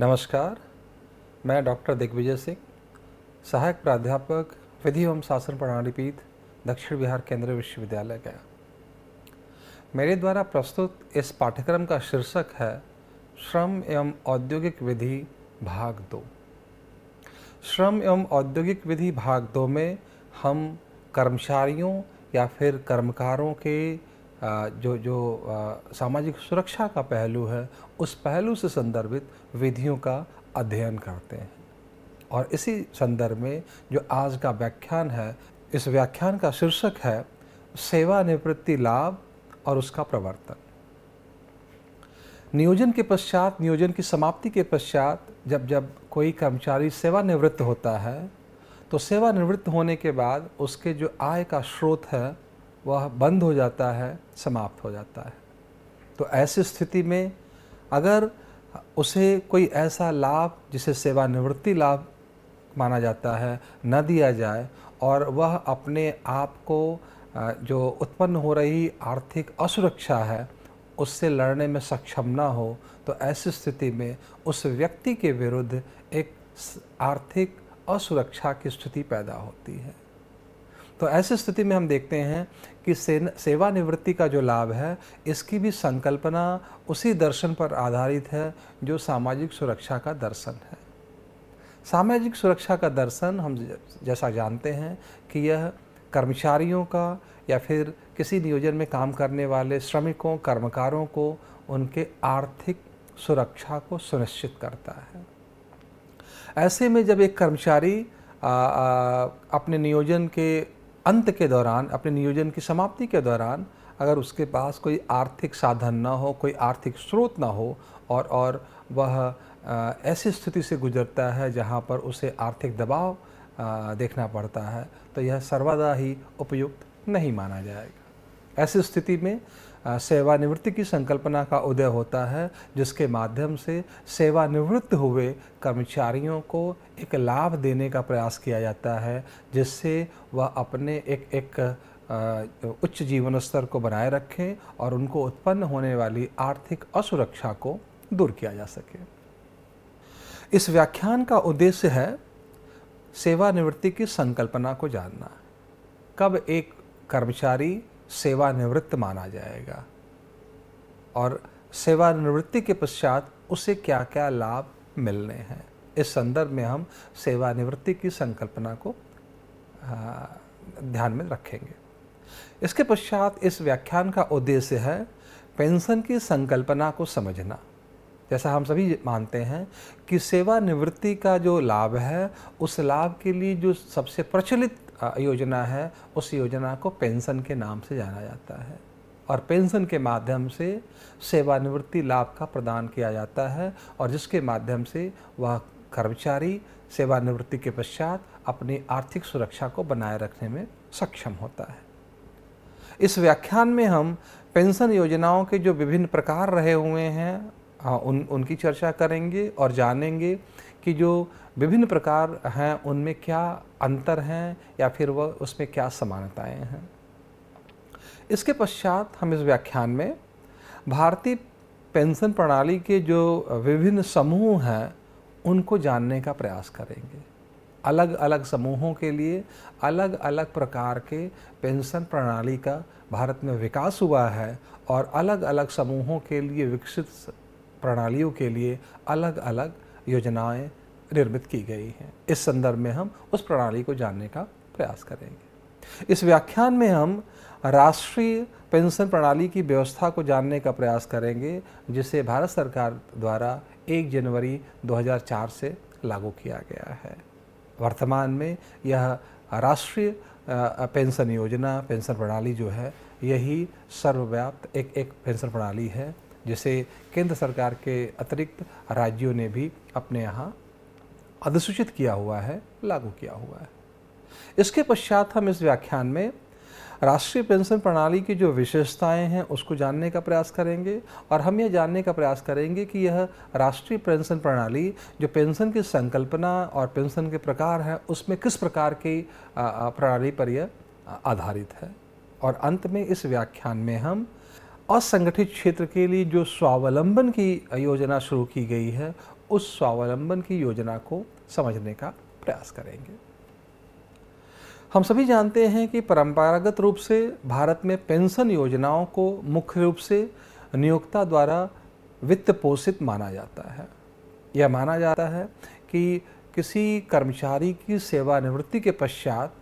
नमस्कार मैं डॉक्टर दिग्विजय सिंह सहायक प्राध्यापक विधि एवं शासन प्रणालीपीठ दक्षिण बिहार केंद्रीय विश्वविद्यालय गया मेरे द्वारा प्रस्तुत इस पाठ्यक्रम का शीर्षक है श्रम एवं औद्योगिक विधि भाग दो श्रम एवं औद्योगिक विधि भाग दो में हम कर्मचारियों या फिर कर्मकारों के जो जो सामाजिक सुरक्षा का पहलू है उस पहलू से संदर्भित विधियों का अध्ययन करते हैं और इसी संदर्भ में जो आज का व्याख्यान है इस व्याख्यान का शीर्षक है सेवानिवृत्ति लाभ और उसका प्रवर्तन नियोजन के पश्चात नियोजन की समाप्ति के पश्चात जब जब कोई कर्मचारी सेवानिवृत्त होता है तो सेवानिवृत्त होने के बाद उसके जो आय का स्रोत है वह बंद हो जाता है समाप्त हो जाता है तो ऐसी स्थिति में अगर उसे कोई ऐसा लाभ जिसे सेवानिवृत्ति लाभ माना जाता है न दिया जाए और वह अपने आप को जो उत्पन्न हो रही आर्थिक असुरक्षा है उससे लड़ने में सक्षम ना हो तो ऐसी स्थिति में उस व्यक्ति के विरुद्ध एक आर्थिक असुरक्षा की स्थिति पैदा होती है तो ऐसी स्थिति में हम देखते हैं कि सेवानिवृत्ति का जो लाभ है इसकी भी संकल्पना उसी दर्शन पर आधारित है जो सामाजिक सुरक्षा का दर्शन है सामाजिक सुरक्षा का दर्शन हम जैसा जानते हैं कि यह कर्मचारियों का या फिर किसी नियोजन में काम करने वाले श्रमिकों कर्मकारों को उनके आर्थिक सुरक्षा को सुनिश्चित करता है ऐसे में जब एक कर्मचारी आ, आ, अपने नियोजन के अंत के दौरान अपने नियोजन की समाप्ति के दौरान अगर उसके पास कोई आर्थिक साधन ना हो कोई आर्थिक स्रोत ना हो और और वह ऐसी स्थिति से गुजरता है जहाँ पर उसे आर्थिक दबाव देखना पड़ता है तो यह सर्वदा ही उपयुक्त नहीं माना जाएगा ऐसी स्थिति में सेवानिवृत्ति की संकल्पना का उदय होता है जिसके माध्यम से सेवानिवृत्त हुए कर्मचारियों को एक लाभ देने का प्रयास किया जाता है जिससे वह अपने एक एक उच्च जीवन स्तर को बनाए रखें और उनको उत्पन्न होने वाली आर्थिक असुरक्षा को दूर किया जा सके इस व्याख्यान का उद्देश्य है सेवानिवृत्ति की संकल्पना को जानना कब एक कर्मचारी सेवानिवृत्त माना जाएगा और सेवानिवृत्ति के पश्चात उसे क्या क्या लाभ मिलने हैं इस संदर्भ में हम सेवानिवृत्ति की संकल्पना को ध्यान में रखेंगे इसके पश्चात इस व्याख्यान का उद्देश्य है पेंशन की संकल्पना को समझना जैसा हम सभी मानते हैं कि सेवानिवृत्ति का जो लाभ है उस लाभ के लिए जो सबसे प्रचलित योजना है उस योजना को पेंशन के नाम से जाना जाता है और पेंशन के माध्यम से सेवानिवृत्ति लाभ का प्रदान किया जाता है और जिसके माध्यम से वह कर्मचारी सेवानिवृत्ति के पश्चात अपनी आर्थिक सुरक्षा को बनाए रखने में सक्षम होता है इस व्याख्यान में हम पेंशन योजनाओं के जो विभिन्न प्रकार रहे हुए हैं हाँ उन उनकी चर्चा करेंगे और जानेंगे कि जो विभिन्न प्रकार हैं उनमें क्या अंतर हैं या फिर वह उसमें क्या समानताएं हैं इसके पश्चात हम इस व्याख्यान में भारतीय पेंशन प्रणाली के जो विभिन्न समूह हैं उनको जानने का प्रयास करेंगे अलग अलग समूहों के लिए अलग अलग प्रकार के पेंशन प्रणाली का भारत में विकास हुआ है और अलग अलग समूहों के लिए विकसित प्रणालियों के लिए अलग अलग योजनाएं निर्मित की गई हैं इस संदर्भ में हम उस प्रणाली को जानने का प्रयास करेंगे इस व्याख्यान में हम राष्ट्रीय पेंशन प्रणाली की व्यवस्था को जानने का प्रयास करेंगे जिसे भारत सरकार द्वारा 1 जनवरी 2004 से लागू किया गया है वर्तमान में यह राष्ट्रीय पेंशन योजना पेंशन प्रणाली जो है यही सर्वव्याप्त एक एक पेंशन प्रणाली है जिसे केंद्र सरकार के अतिरिक्त राज्यों ने भी अपने यहाँ अधिसूचित किया हुआ है लागू किया हुआ है इसके पश्चात हम इस व्याख्यान में राष्ट्रीय पेंशन प्रणाली की जो विशेषताएं हैं उसको जानने का प्रयास करेंगे और हम यह जानने का प्रयास करेंगे कि यह राष्ट्रीय पेंशन प्रणाली जो पेंशन की संकल्पना और पेंशन के प्रकार हैं उसमें किस प्रकार की प्रणाली पर यह आधारित है और अंत में इस व्याख्यान में हम असंगठित क्षेत्र के लिए जो स्वावलंबन की योजना शुरू की गई है उस स्वावलंबन की योजना को समझने का प्रयास करेंगे हम सभी जानते हैं कि परंपरागत रूप से भारत में पेंशन योजनाओं को मुख्य रूप से नियोक्ता द्वारा वित्त पोषित माना जाता है यह माना जाता है कि किसी कर्मचारी की सेवानिवृत्ति के पश्चात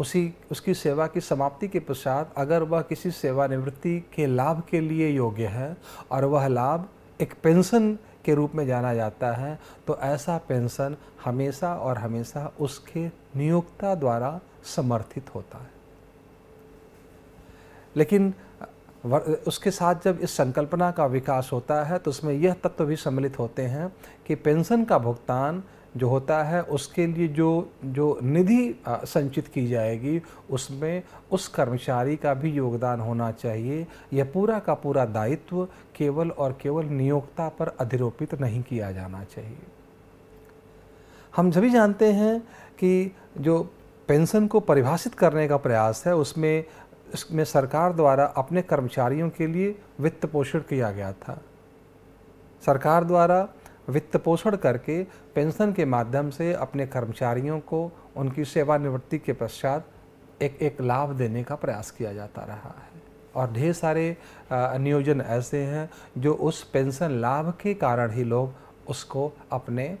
उसी उसकी सेवा की समाप्ति के पश्चात अगर वह किसी सेवानिवृत्ति के लाभ के लिए योग्य है और वह लाभ एक पेंशन के रूप में जाना जाता है तो ऐसा पेंशन हमेशा और हमेशा उसके नियोक्ता द्वारा समर्थित होता है लेकिन उसके साथ जब इस संकल्पना का विकास होता है तो उसमें यह तत्व भी सम्मिलित होते हैं कि पेंशन का भुगतान जो होता है उसके लिए जो जो निधि संचित की जाएगी उसमें उस कर्मचारी का भी योगदान होना चाहिए यह पूरा का पूरा दायित्व केवल और केवल नियोक्ता पर अधिरोपित नहीं किया जाना चाहिए हम सभी जानते हैं कि जो पेंशन को परिभाषित करने का प्रयास है उसमें इसमें सरकार द्वारा अपने कर्मचारियों के लिए वित्त पोषण किया गया था सरकार द्वारा वित्त पोषण करके पेंशन के माध्यम से अपने कर्मचारियों को उनकी सेवानिवृत्ति के पश्चात एक एक लाभ देने का प्रयास किया जाता रहा है और ढेर सारे नियोजन ऐसे हैं जो उस पेंशन लाभ के कारण ही लोग उसको अपने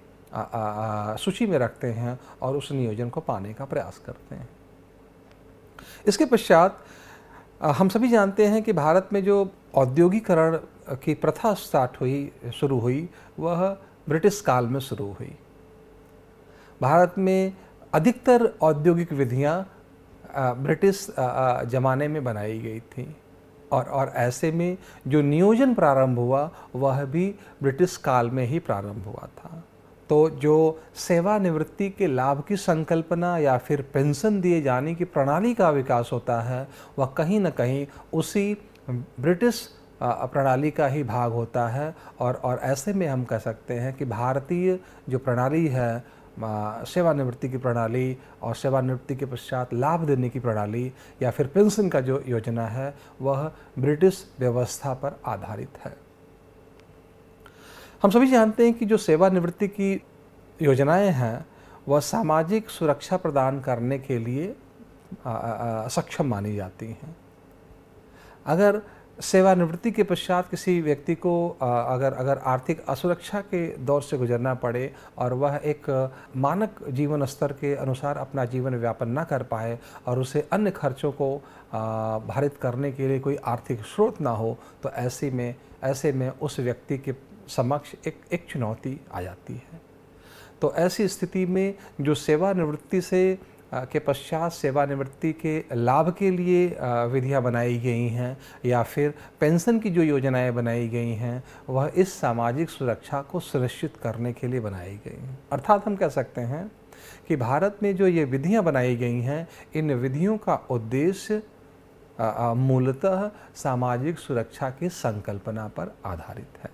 सूची में रखते हैं और उस नियोजन को पाने का प्रयास करते हैं इसके पश्चात हम सभी जानते हैं कि भारत में जो औद्योगिकरण की प्रथा स्टार्ट हुई शुरू हुई वह ब्रिटिश काल में शुरू हुई भारत में अधिकतर औद्योगिक विधियां ब्रिटिश ज़माने में बनाई गई थी और और ऐसे में जो नियोजन प्रारंभ हुआ वह भी ब्रिटिश काल में ही प्रारंभ हुआ था तो जो सेवानिवृत्ति के लाभ की संकल्पना या फिर पेंशन दिए जाने की प्रणाली का विकास होता है वह कहीं ना कहीं उसी ब्रिटिश प्रणाली का ही भाग होता है और और ऐसे में हम कह सकते हैं कि भारतीय जो प्रणाली है सेवानिवृत्ति की प्रणाली और सेवानिवृत्ति के पश्चात लाभ देने की प्रणाली या फिर पेंशन का जो योजना है वह ब्रिटिश व्यवस्था पर आधारित है हम सभी जानते हैं कि जो सेवानिवृत्ति की योजनाएं हैं वह सामाजिक सुरक्षा प्रदान करने के लिए सक्षम मानी जाती हैं अगर सेवानिवृत्ति के पश्चात किसी व्यक्ति को अगर अगर आर्थिक असुरक्षा के दौर से गुजरना पड़े और वह एक मानक जीवन स्तर के अनुसार अपना जीवन व्यापन ना कर पाए और उसे अन्य खर्चों को भारित करने के लिए कोई आर्थिक स्रोत ना हो तो ऐसे में ऐसे में उस व्यक्ति के समक्ष एक एक चुनौती आ जाती है तो ऐसी स्थिति में जो सेवानिवृत्ति से के पश्चात सेवानिवृत्ति के लाभ के लिए विधियां बनाई गई हैं या फिर पेंशन की जो योजनाएं बनाई गई हैं वह इस सामाजिक सुरक्षा को सुनिश्चित करने के लिए बनाई गई हैं अर्थात हम कह सकते हैं कि भारत में जो ये विधियां बनाई गई हैं इन विधियों का उद्देश्य मूलतः सामाजिक सुरक्षा की संकल्पना पर आधारित है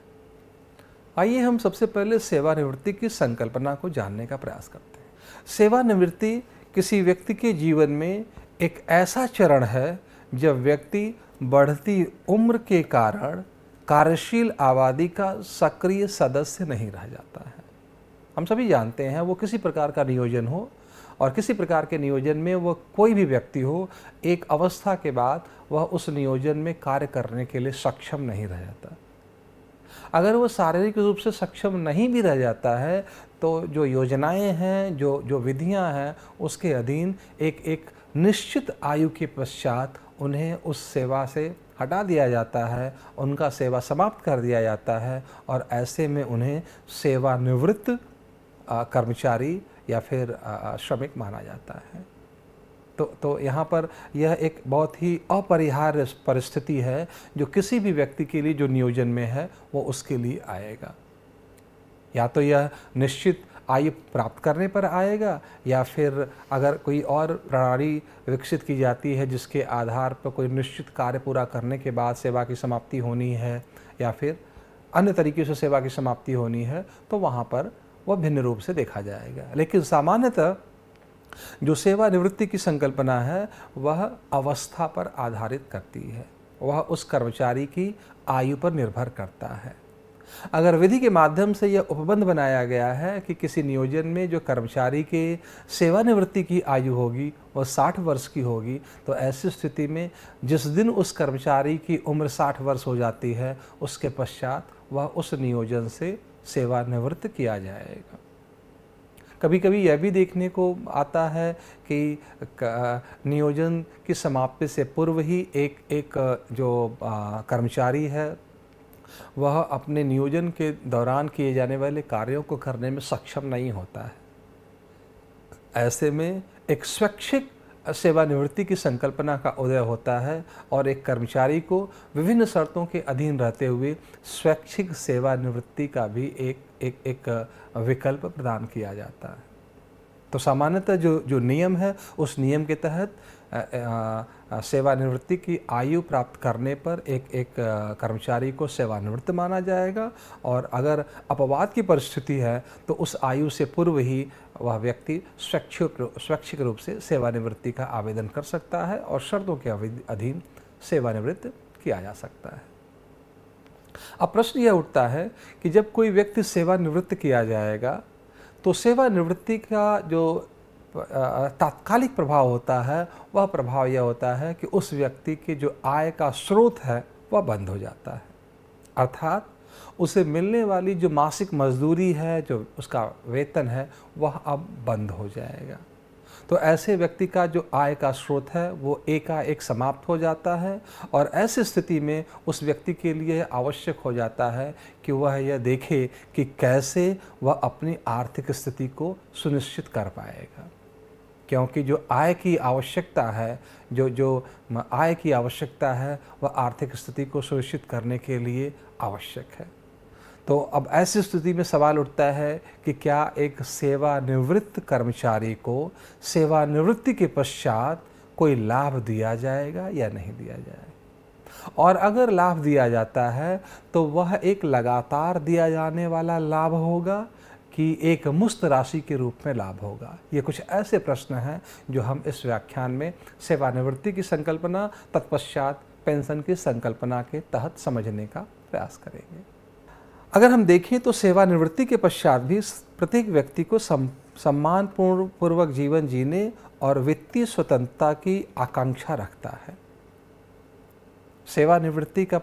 आइए हम सबसे पहले सेवानिवृत्ति की संकल्पना को जानने का प्रयास करते हैं सेवानिवृत्ति किसी व्यक्ति के जीवन में एक ऐसा चरण है जब व्यक्ति बढ़ती उम्र के कारण कार्यशील आबादी का सक्रिय सदस्य नहीं रह जाता है हम सभी जानते हैं वो किसी प्रकार का नियोजन हो और किसी प्रकार के नियोजन में वह कोई भी व्यक्ति हो एक अवस्था के बाद वह उस नियोजन में कार्य करने के लिए सक्षम नहीं रह जाता अगर वो शारीरिक रूप से सक्षम नहीं भी रह जाता है तो जो योजनाएं हैं जो जो विधियां हैं उसके अधीन एक एक निश्चित आयु के पश्चात उन्हें उस सेवा से हटा दिया जाता है उनका सेवा समाप्त कर दिया जाता है और ऐसे में उन्हें सेवानिवृत्त कर्मचारी या फिर श्रमिक माना जाता है तो तो यहाँ पर यह एक बहुत ही अपरिहार्य परिस्थिति है जो किसी भी व्यक्ति के लिए जो नियोजन में है वो उसके लिए आएगा या तो यह निश्चित आयु प्राप्त करने पर आएगा या फिर अगर कोई और प्रणाली विकसित की जाती है जिसके आधार पर कोई निश्चित कार्य पूरा करने के बाद सेवा की समाप्ति होनी है या फिर अन्य तरीके से सेवा की समाप्ति होनी है तो वहाँ पर वह भिन्न रूप से देखा जाएगा लेकिन सामान्यतः जो सेवानिवृत्ति की संकल्पना है वह अवस्था पर आधारित करती है वह उस कर्मचारी की आयु पर निर्भर करता है अगर विधि के माध्यम से यह उपबंध बनाया गया है कि किसी नियोजन में जो कर्मचारी के सेवानिवृत्ति की आयु होगी वह 60 वर्ष की होगी तो ऐसी स्थिति में जिस दिन उस कर्मचारी की उम्र 60 वर्ष हो जाती है उसके पश्चात वह उस नियोजन से सेवानिवृत्त किया जाएगा कभी कभी यह भी देखने को आता है कि नियोजन की समाप्ति से पूर्व ही एक एक जो कर्मचारी है वह अपने नियोजन के दौरान किए जाने वाले कार्यों को करने में सक्षम नहीं होता है ऐसे में एक स्वैच्छिक सेवानिवृत्ति की संकल्पना का उदय होता है और एक कर्मचारी को विभिन्न शर्तों के अधीन रहते हुए स्वैच्छिक सेवानिवृत्ति का भी एक एक एक विकल्प प्रदान किया जाता है तो सामान्यतः जो जो नियम है उस नियम के तहत सेवानिवृत्ति की आयु प्राप्त करने पर एक एक कर्मचारी को सेवानिवृत्त माना जाएगा और अगर अपवाद की परिस्थिति है तो उस आयु से पूर्व ही वह व्यक्ति स्वैच्छिक स्वैच्छिक रूप से सेवानिवृत्ति का आवेदन कर सकता है और शर्तों के अधीन सेवानिवृत्त किया जा सकता है अब प्रश्न यह उठता है कि जब कोई व्यक्ति सेवानिवृत्त किया जाएगा तो सेवानिवृत्ति का जो तात्कालिक प्रभाव होता है वह प्रभाव यह होता है कि उस व्यक्ति के जो आय का स्रोत है वह बंद हो जाता है अर्थात उसे मिलने वाली जो मासिक मजदूरी है जो उसका वेतन है वह अब बंद हो जाएगा तो ऐसे व्यक्ति का जो आय का स्रोत है वो एकाएक समाप्त हो जाता है और ऐसी स्थिति में उस व्यक्ति के लिए आवश्यक हो जाता है कि वह यह देखे कि कैसे वह अपनी आर्थिक स्थिति को सुनिश्चित कर पाएगा क्योंकि जो आय की आवश्यकता है जो जो आय की आवश्यकता है वह आर्थिक स्थिति को सुनिश्चित करने के लिए आवश्यक है तो अब ऐसी स्थिति में सवाल उठता है कि क्या एक सेवानिवृत्त कर्मचारी को सेवानिवृत्ति के पश्चात कोई लाभ दिया जाएगा या नहीं दिया जाएगा और अगर लाभ दिया जाता है तो वह एक लगातार दिया जाने वाला लाभ होगा की एक मुस्त राशि के रूप में लाभ होगा ये कुछ ऐसे प्रश्न हैं जो हम इस व्याख्यान में सेवानिवृत्ति की संकल्पना तत्पश्चात पेंशन की संकल्पना के तहत समझने का प्रयास करेंगे अगर हम देखें तो सेवानिवृत्ति के पश्चात भी प्रत्येक व्यक्ति को सम, सम्मानपूर्ण पूर्वक जीवन जीने और वित्तीय स्वतंत्रता की आकांक्षा रखता है सेवानिवृत्ति का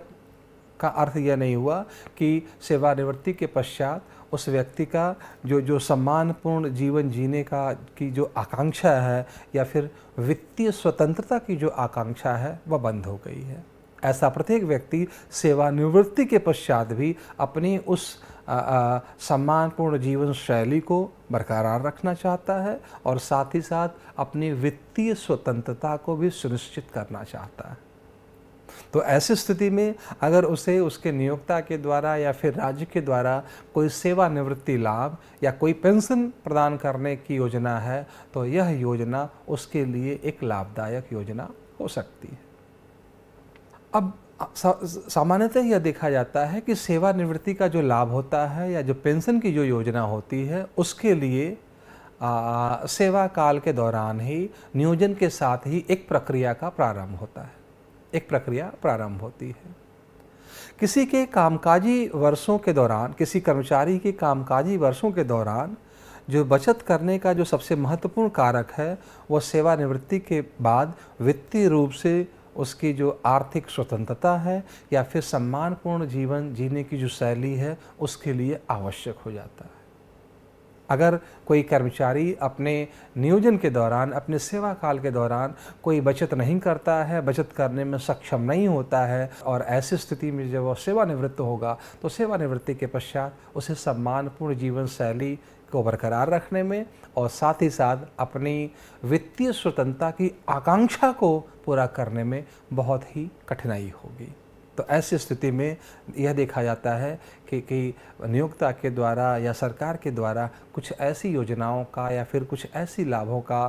का अर्थ यह नहीं हुआ कि सेवानिवृत्ति के पश्चात उस व्यक्ति का जो जो सम्मानपूर्ण जीवन जीने का की जो आकांक्षा है या फिर वित्तीय स्वतंत्रता की जो आकांक्षा है वह बंद हो गई है ऐसा प्रत्येक व्यक्ति सेवानिवृत्ति के पश्चात भी अपनी उस सम्मानपूर्ण जीवन शैली को बरकरार रखना चाहता है और साथ ही साथ अपनी वित्तीय स्वतंत्रता को भी सुनिश्चित करना चाहता है तो ऐसी स्थिति में अगर उसे उसके नियोक्ता के द्वारा या फिर राज्य के द्वारा कोई सेवानिवृत्ति लाभ या कोई पेंशन प्रदान करने की योजना है तो यह योजना उसके लिए एक लाभदायक योजना हो सकती है अब सा, सामान्यतः यह देखा जाता है कि सेवानिवृत्ति का जो लाभ होता है या जो पेंशन की जो योजना होती है उसके लिए सेवा काल के दौरान ही नियोजन के साथ ही एक प्रक्रिया का प्रारंभ होता है एक प्रक्रिया प्रारंभ होती है किसी के कामकाजी वर्षों के दौरान किसी कर्मचारी के कामकाजी वर्षों के दौरान जो बचत करने का जो सबसे महत्वपूर्ण कारक है वह सेवानिवृत्ति के बाद वित्तीय रूप से उसकी जो आर्थिक स्वतंत्रता है या फिर सम्मानपूर्ण जीवन जीने की जो शैली है उसके लिए आवश्यक हो जाता है अगर कोई कर्मचारी अपने नियोजन के दौरान अपने सेवा काल के दौरान कोई बचत नहीं करता है बचत करने में सक्षम नहीं होता है और ऐसी स्थिति में जब वह सेवानिवृत्त होगा तो सेवानिवृत्ति के पश्चात उसे सम्मानपूर्ण जीवन शैली को बरकरार रखने में और साथ ही साथ अपनी वित्तीय स्वतंत्रता की आकांक्षा को पूरा करने में बहुत ही कठिनाई होगी तो ऐसी स्थिति में यह देखा जाता है कि कि नियोक्ता के द्वारा या सरकार के द्वारा कुछ ऐसी योजनाओं का या फिर कुछ ऐसी लाभों का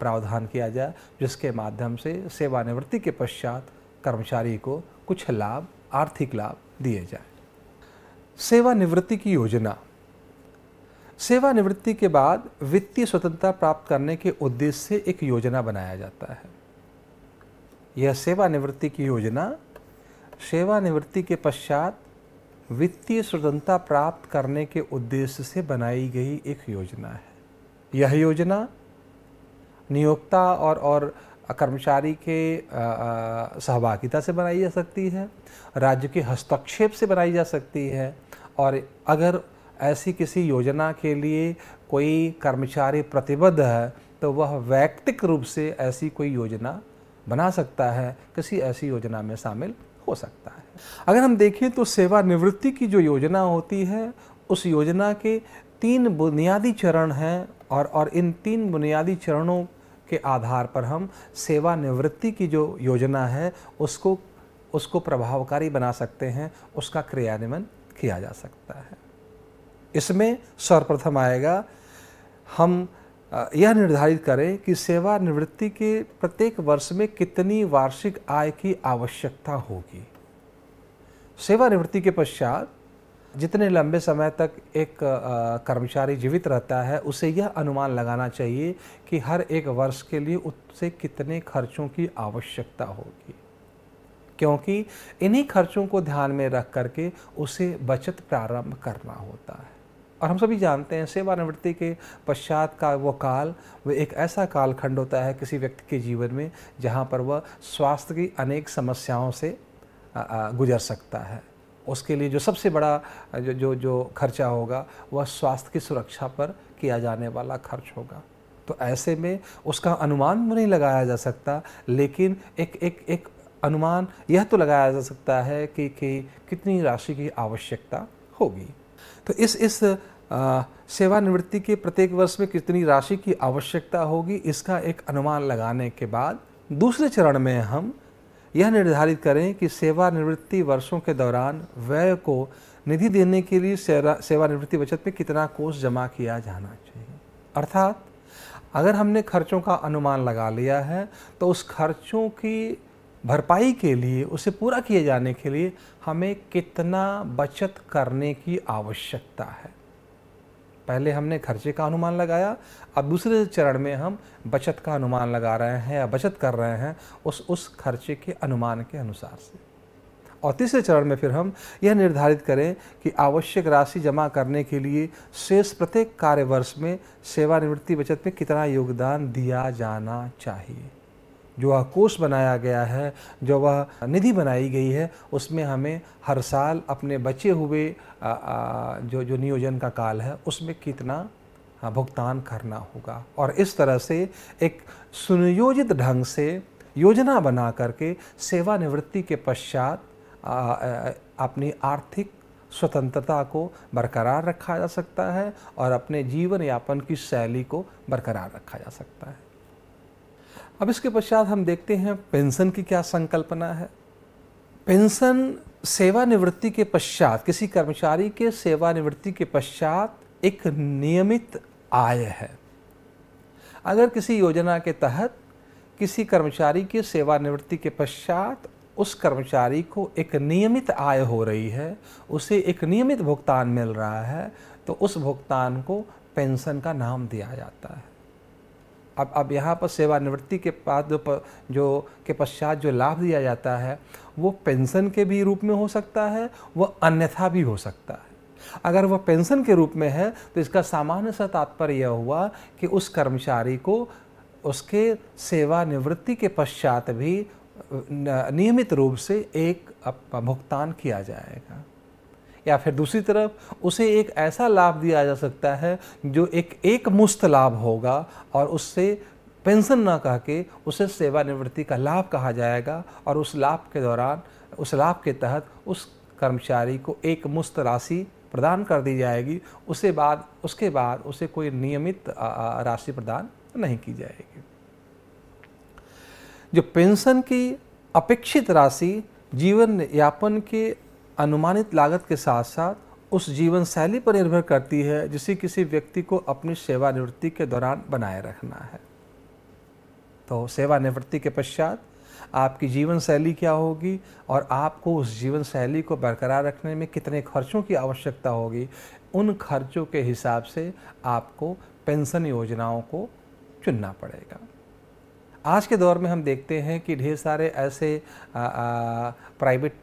प्रावधान किया जाए जिसके माध्यम से सेवानिवृत्ति के पश्चात कर्मचारी को कुछ लाभ आर्थिक लाभ दिए जाए सेवानिवृत्ति की योजना सेवानिवृत्ति के बाद वित्तीय स्वतंत्रता प्राप्त करने के उद्देश्य से एक योजना बनाया जाता है यह सेवानिवृत्ति की योजना सेवानिवृत्ति के पश्चात वित्तीय स्वतंत्रता प्राप्त करने के उद्देश्य से बनाई गई एक योजना है यह योजना नियोक्ता और और कर्मचारी के सहभागिता से बनाई जा सकती है राज्य के हस्तक्षेप से बनाई जा सकती है और अगर ऐसी किसी योजना के लिए कोई कर्मचारी प्रतिबद्ध है तो वह व्यक्तिक रूप से ऐसी कोई योजना बना सकता है किसी ऐसी योजना में शामिल हो सकता है अगर हम देखें तो सेवानिवृत्ति की जो योजना होती है उस योजना के तीन बुनियादी चरण हैं और और इन तीन बुनियादी चरणों के आधार पर हम सेवानिवृत्ति की जो योजना है उसको उसको प्रभावकारी बना सकते हैं उसका क्रियान्वयन किया जा सकता है इसमें सर्वप्रथम आएगा हम यह निर्धारित करें कि सेवा निवृत्ति के प्रत्येक वर्ष में कितनी वार्षिक आय की आवश्यकता होगी सेवा निवृत्ति के पश्चात जितने लंबे समय तक एक कर्मचारी जीवित रहता है उसे यह अनुमान लगाना चाहिए कि हर एक वर्ष के लिए उससे कितने खर्चों की आवश्यकता होगी क्योंकि इन्हीं खर्चों को ध्यान में रख करके उसे बचत प्रारंभ करना होता है और हम सभी जानते हैं सेवानिवृत्ति के पश्चात का वो काल वो एक ऐसा कालखंड होता है किसी व्यक्ति के जीवन में जहाँ पर वह स्वास्थ्य की अनेक समस्याओं से गुजर सकता है उसके लिए जो सबसे बड़ा जो जो जो खर्चा होगा वह स्वास्थ्य की सुरक्षा पर किया जाने वाला खर्च होगा तो ऐसे में उसका अनुमान तो नहीं लगाया जा सकता लेकिन एक एक एक अनुमान यह तो लगाया जा सकता है कि, कि कितनी राशि की आवश्यकता होगी तो इस इस सेवानिवृत्ति के प्रत्येक वर्ष में कितनी राशि की आवश्यकता होगी इसका एक अनुमान लगाने के बाद दूसरे चरण में हम यह निर्धारित करें कि सेवानिवृत्ति वर्षों के दौरान व्यय को निधि देने के लिए सेवानिवृत्ति बचत में कितना कोष जमा किया जाना चाहिए अर्थात अगर हमने खर्चों का अनुमान लगा लिया है तो उस खर्चों की भरपाई के लिए उसे पूरा किए जाने के लिए हमें कितना बचत करने की आवश्यकता है पहले हमने खर्चे का अनुमान लगाया अब दूसरे चरण में हम बचत का अनुमान लगा रहे हैं या बचत कर रहे हैं उस उस खर्चे के अनुमान के अनुसार से और तीसरे चरण में फिर हम यह निर्धारित करें कि आवश्यक राशि जमा करने के लिए शेष प्रत्येक कार्यवर्ष में सेवानिवृत्ति बचत में कितना योगदान दिया जाना चाहिए जो वह कोष बनाया गया है जो वह निधि बनाई गई है उसमें हमें हर साल अपने बचे हुए आ, आ, जो जो नियोजन का काल है उसमें कितना हाँ, भुगतान करना होगा और इस तरह से एक सुनियोजित ढंग से योजना बना करके सेवानिवृत्ति के पश्चात अपनी आर्थिक स्वतंत्रता को बरकरार रखा जा सकता है और अपने जीवन यापन की शैली को बरकरार रखा जा सकता है अब इसके पश्चात हम देखते हैं पेंशन की क्या संकल्पना है पेंशन सेवानिवृत्ति के पश्चात किसी कर्मचारी के सेवानिवृत्ति के पश्चात एक नियमित आय है अगर किसी योजना के तहत किसी कर्मचारी के सेवानिवृत्ति के पश्चात उस कर्मचारी को एक नियमित आय हो रही है उसे एक नियमित भुगतान मिल रहा है तो उस भुगतान को पेंशन का नाम दिया जाता है अब अब यहाँ पर सेवानिवृत्ति के बाद जो जो के पश्चात जो लाभ दिया जाता है वो पेंशन के भी रूप में हो सकता है वह अन्यथा भी हो सकता है अगर वह पेंशन के रूप में है तो इसका सामान्य सा तात्पर्य यह हुआ कि उस कर्मचारी को उसके सेवानिवृत्ति के पश्चात भी नियमित रूप से एक भुगतान किया जाएगा या फिर दूसरी तरफ उसे एक ऐसा लाभ दिया जा सकता है जो एक एक मुस्त लाभ होगा और उससे पेंशन ना कह के उसे सेवानिवृत्ति का लाभ कहा जाएगा और उस लाभ के दौरान उस लाभ के तहत उस कर्मचारी को एक मुस्त राशि प्रदान कर दी जाएगी उसे बाद उसके बाद उसे कोई नियमित राशि प्रदान नहीं की जाएगी जो पेंशन की अपेक्षित राशि जीवन यापन के अनुमानित लागत के साथ साथ उस जीवन शैली पर निर्भर करती है जिसे किसी व्यक्ति को अपनी सेवानिवृत्ति के दौरान बनाए रखना है तो सेवानिवृत्ति के पश्चात आपकी जीवन शैली क्या होगी और आपको उस जीवन शैली को बरकरार रखने में कितने खर्चों की आवश्यकता होगी उन खर्चों के हिसाब से आपको पेंशन योजनाओं को चुनना पड़ेगा आज के दौर में हम देखते हैं कि ढेर सारे ऐसे प्राइवेट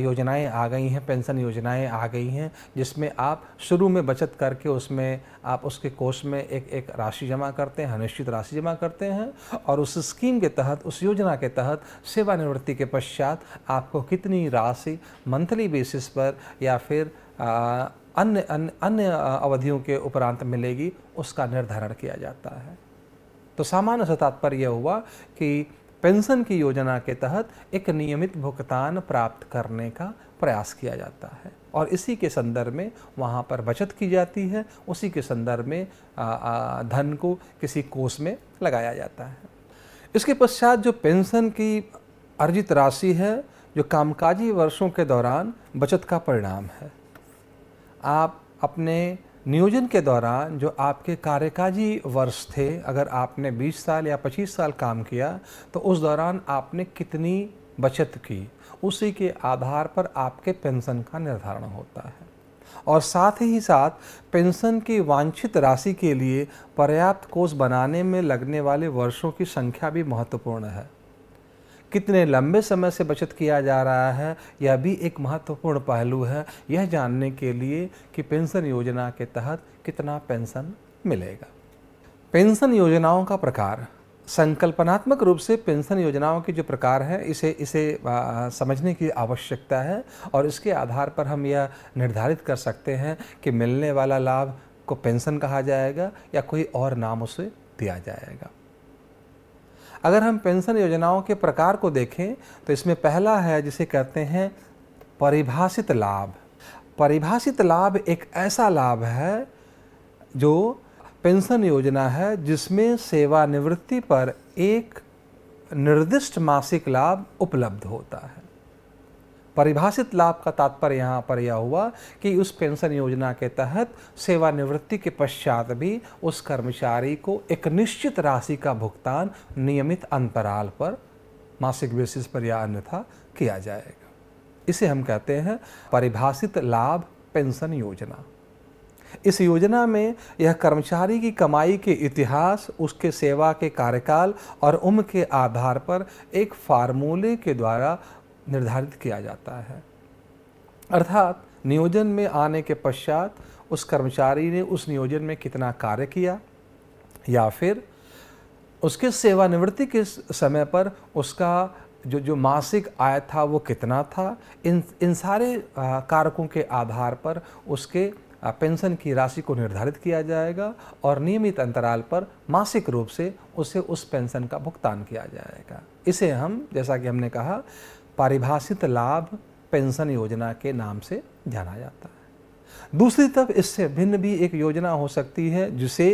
योजनाएं आ गई हैं पेंशन योजनाएं आ गई हैं जिसमें आप शुरू में बचत करके उसमें आप उसके कोष में एक एक राशि जमा करते हैं अनिश्चित राशि जमा करते हैं और उस स्कीम के तहत उस योजना के तहत सेवानिवृत्ति के पश्चात आपको कितनी राशि मंथली बेसिस पर या फिर अन्य अन्य अन्य अवधियों के उपरांत मिलेगी उसका निर्धारण किया जाता है तो सामान्य से तात्पर्य यह हुआ कि पेंशन की योजना के तहत एक नियमित भुगतान प्राप्त करने का प्रयास किया जाता है और इसी के संदर्भ में वहाँ पर बचत की जाती है उसी के संदर्भ में धन को किसी कोष में लगाया जाता है इसके पश्चात जो पेंशन की अर्जित राशि है जो कामकाजी वर्षों के दौरान बचत का परिणाम है आप अपने नियोजन के दौरान जो आपके कार्यकाजी वर्ष थे अगर आपने 20 साल या 25 साल काम किया तो उस दौरान आपने कितनी बचत की उसी के आधार पर आपके पेंशन का निर्धारण होता है और साथ ही साथ पेंशन की वांछित राशि के लिए पर्याप्त कोष बनाने में लगने वाले वर्षों की संख्या भी महत्वपूर्ण है कितने लंबे समय से बचत किया जा रहा है यह भी एक महत्वपूर्ण पहलू है यह जानने के लिए कि पेंशन योजना के तहत कितना पेंशन मिलेगा पेंशन योजनाओं का प्रकार संकल्पनात्मक रूप से पेंशन योजनाओं के जो प्रकार हैं इसे इसे आ, समझने की आवश्यकता है और इसके आधार पर हम यह निर्धारित कर सकते हैं कि मिलने वाला लाभ को पेंशन कहा जाएगा या कोई और नाम उसे दिया जाएगा अगर हम पेंशन योजनाओं के प्रकार को देखें तो इसमें पहला है जिसे कहते हैं परिभाषित लाभ परिभाषित लाभ एक ऐसा लाभ है जो पेंशन योजना है जिसमें सेवानिवृत्ति पर एक निर्दिष्ट मासिक लाभ उपलब्ध होता है परिभाषित लाभ का तात्पर्य यहाँ पर यह हुआ कि उस पेंशन योजना के तहत सेवानिवृत्ति के पश्चात भी उस कर्मचारी को एक निश्चित राशि का भुगतान नियमित अंतराल पर मासिक बेसिस पर या अन्यथा किया जाएगा इसे हम कहते हैं परिभाषित लाभ पेंशन योजना इस योजना में यह कर्मचारी की कमाई के इतिहास उसके सेवा के कार्यकाल और उम्र के आधार पर एक फार्मूले के द्वारा निर्धारित किया जाता है अर्थात नियोजन में आने के पश्चात उस कर्मचारी ने उस नियोजन में कितना कार्य किया या फिर उसके सेवानिवृत्ति के समय पर उसका जो जो मासिक आय था वो कितना था इन इन सारे कारकों के आधार पर उसके पेंशन की राशि को निर्धारित किया जाएगा और नियमित अंतराल पर मासिक रूप से उसे उस पेंशन का भुगतान किया जाएगा इसे हम जैसा कि हमने कहा परिभाषित लाभ पेंशन योजना के नाम से जाना जाता है दूसरी तरफ इससे भिन्न भी एक योजना हो सकती है जिसे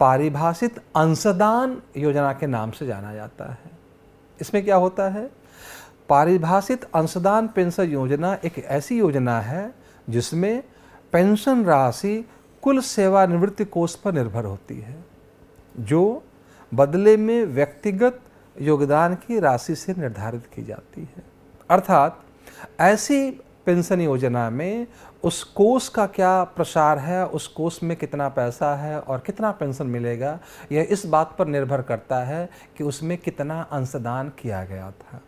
पारिभाषित अंशदान योजना के नाम से जाना जाता है इसमें क्या होता है पारिभाषित अंशदान पेंशन योजना एक ऐसी योजना है जिसमें पेंशन राशि कुल सेवानिवृत्ति कोष पर निर्भर होती है जो बदले में व्यक्तिगत योगदान की राशि से निर्धारित की जाती है अर्थात ऐसी पेंशन योजना में उस कोष का क्या प्रसार है उस कोष में कितना पैसा है और कितना पेंशन मिलेगा यह इस बात पर निर्भर करता है कि उसमें कितना अंशदान किया गया था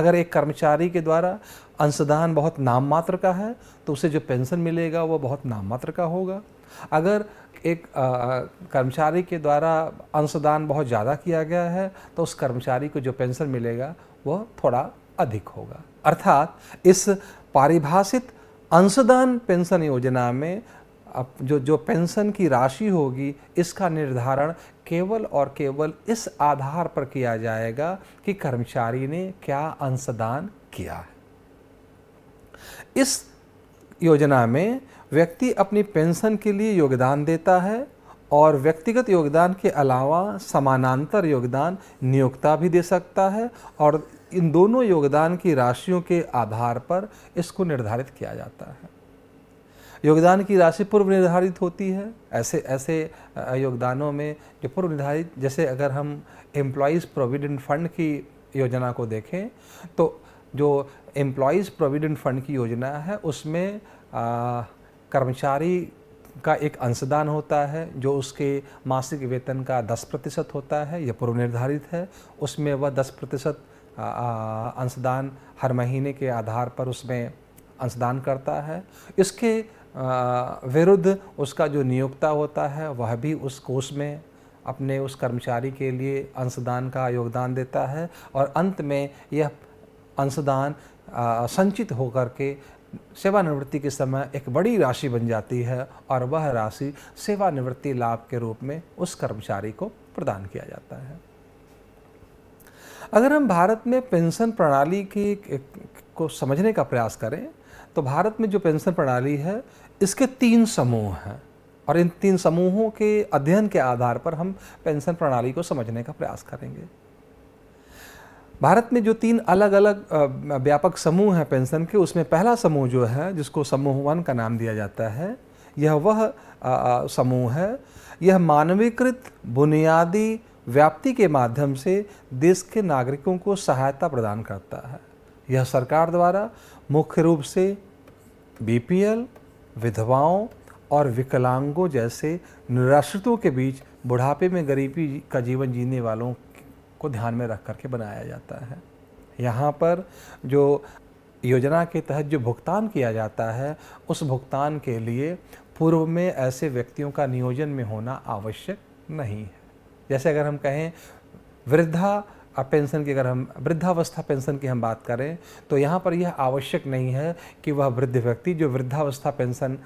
अगर एक कर्मचारी के द्वारा अंशदान बहुत नाम मात्र का है तो उसे जो पेंशन मिलेगा वह बहुत नाम मात्र का होगा अगर एक कर्मचारी के द्वारा अंशदान बहुत ज़्यादा किया गया है तो उस कर्मचारी को जो पेंशन मिलेगा वह थोड़ा अधिक होगा अर्थात इस पारिभाषित अंशदान पेंशन योजना में जो जो पेंशन की राशि होगी इसका निर्धारण केवल और केवल इस आधार पर किया जाएगा कि कर्मचारी ने क्या अंशदान किया है इस योजना में व्यक्ति अपनी पेंशन के लिए योगदान देता है और व्यक्तिगत योगदान के अलावा समानांतर योगदान नियोक्ता भी दे सकता है और इन दोनों योगदान की राशियों के आधार पर इसको निर्धारित किया जाता है योगदान की राशि पूर्व निर्धारित होती है ऐसे ऐसे योगदानों में जो पूर्व निर्धारित जैसे अगर हम एम्प्लॉयज़ प्रोविडेंट फंड की योजना को देखें तो जो एम्प्लॉयज़ प्रोविडेंट फंड की योजना है उसमें कर्मचारी का एक अंशदान होता है जो उसके मासिक वेतन का 10 प्रतिशत होता है यह पूर्व निर्धारित है उसमें वह 10 प्रतिशत अंशदान हर महीने के आधार पर उसमें अंशदान करता है इसके विरुद्ध उसका जो नियोक्ता होता है वह भी उस कोष में अपने उस कर्मचारी के लिए अंशदान का योगदान देता है और अंत में यह अंशदान संचित होकर के सेवानिवृत्ति के समय एक बड़ी राशि बन जाती है और वह राशि सेवानिवृत्ति लाभ के रूप में उस कर्मचारी को प्रदान किया जाता है अगर हम भारत में पेंशन प्रणाली की को समझने का प्रयास करें तो भारत में जो पेंशन प्रणाली है इसके तीन समूह हैं और इन तीन समूहों के अध्ययन के आधार पर हम पेंशन प्रणाली को समझने का प्रयास करेंगे भारत में जो तीन अलग अलग व्यापक समूह हैं पेंशन के उसमें पहला समूह जो है जिसको समूह वन का नाम दिया जाता है यह वह समूह है यह मानवीकृत बुनियादी व्याप्ति के माध्यम से देश के नागरिकों को सहायता प्रदान करता है यह सरकार द्वारा मुख्य रूप से बीपीएल, विधवाओं और विकलांगों जैसे निराश्रितों के बीच बुढ़ापे में गरीबी का जीवन जीने वालों को ध्यान में रख करके बनाया जाता है यहाँ पर जो योजना के तहत जो भुगतान किया जाता है उस भुगतान के लिए पूर्व में ऐसे व्यक्तियों का नियोजन में होना आवश्यक नहीं है जैसे अगर हम कहें वृद्धा पेंशन की अगर हम वृद्धावस्था पेंशन की हम बात करें तो यहाँ पर यह आवश्यक नहीं है कि वह वृद्ध व्यक्ति जो वृद्धावस्था पेंशन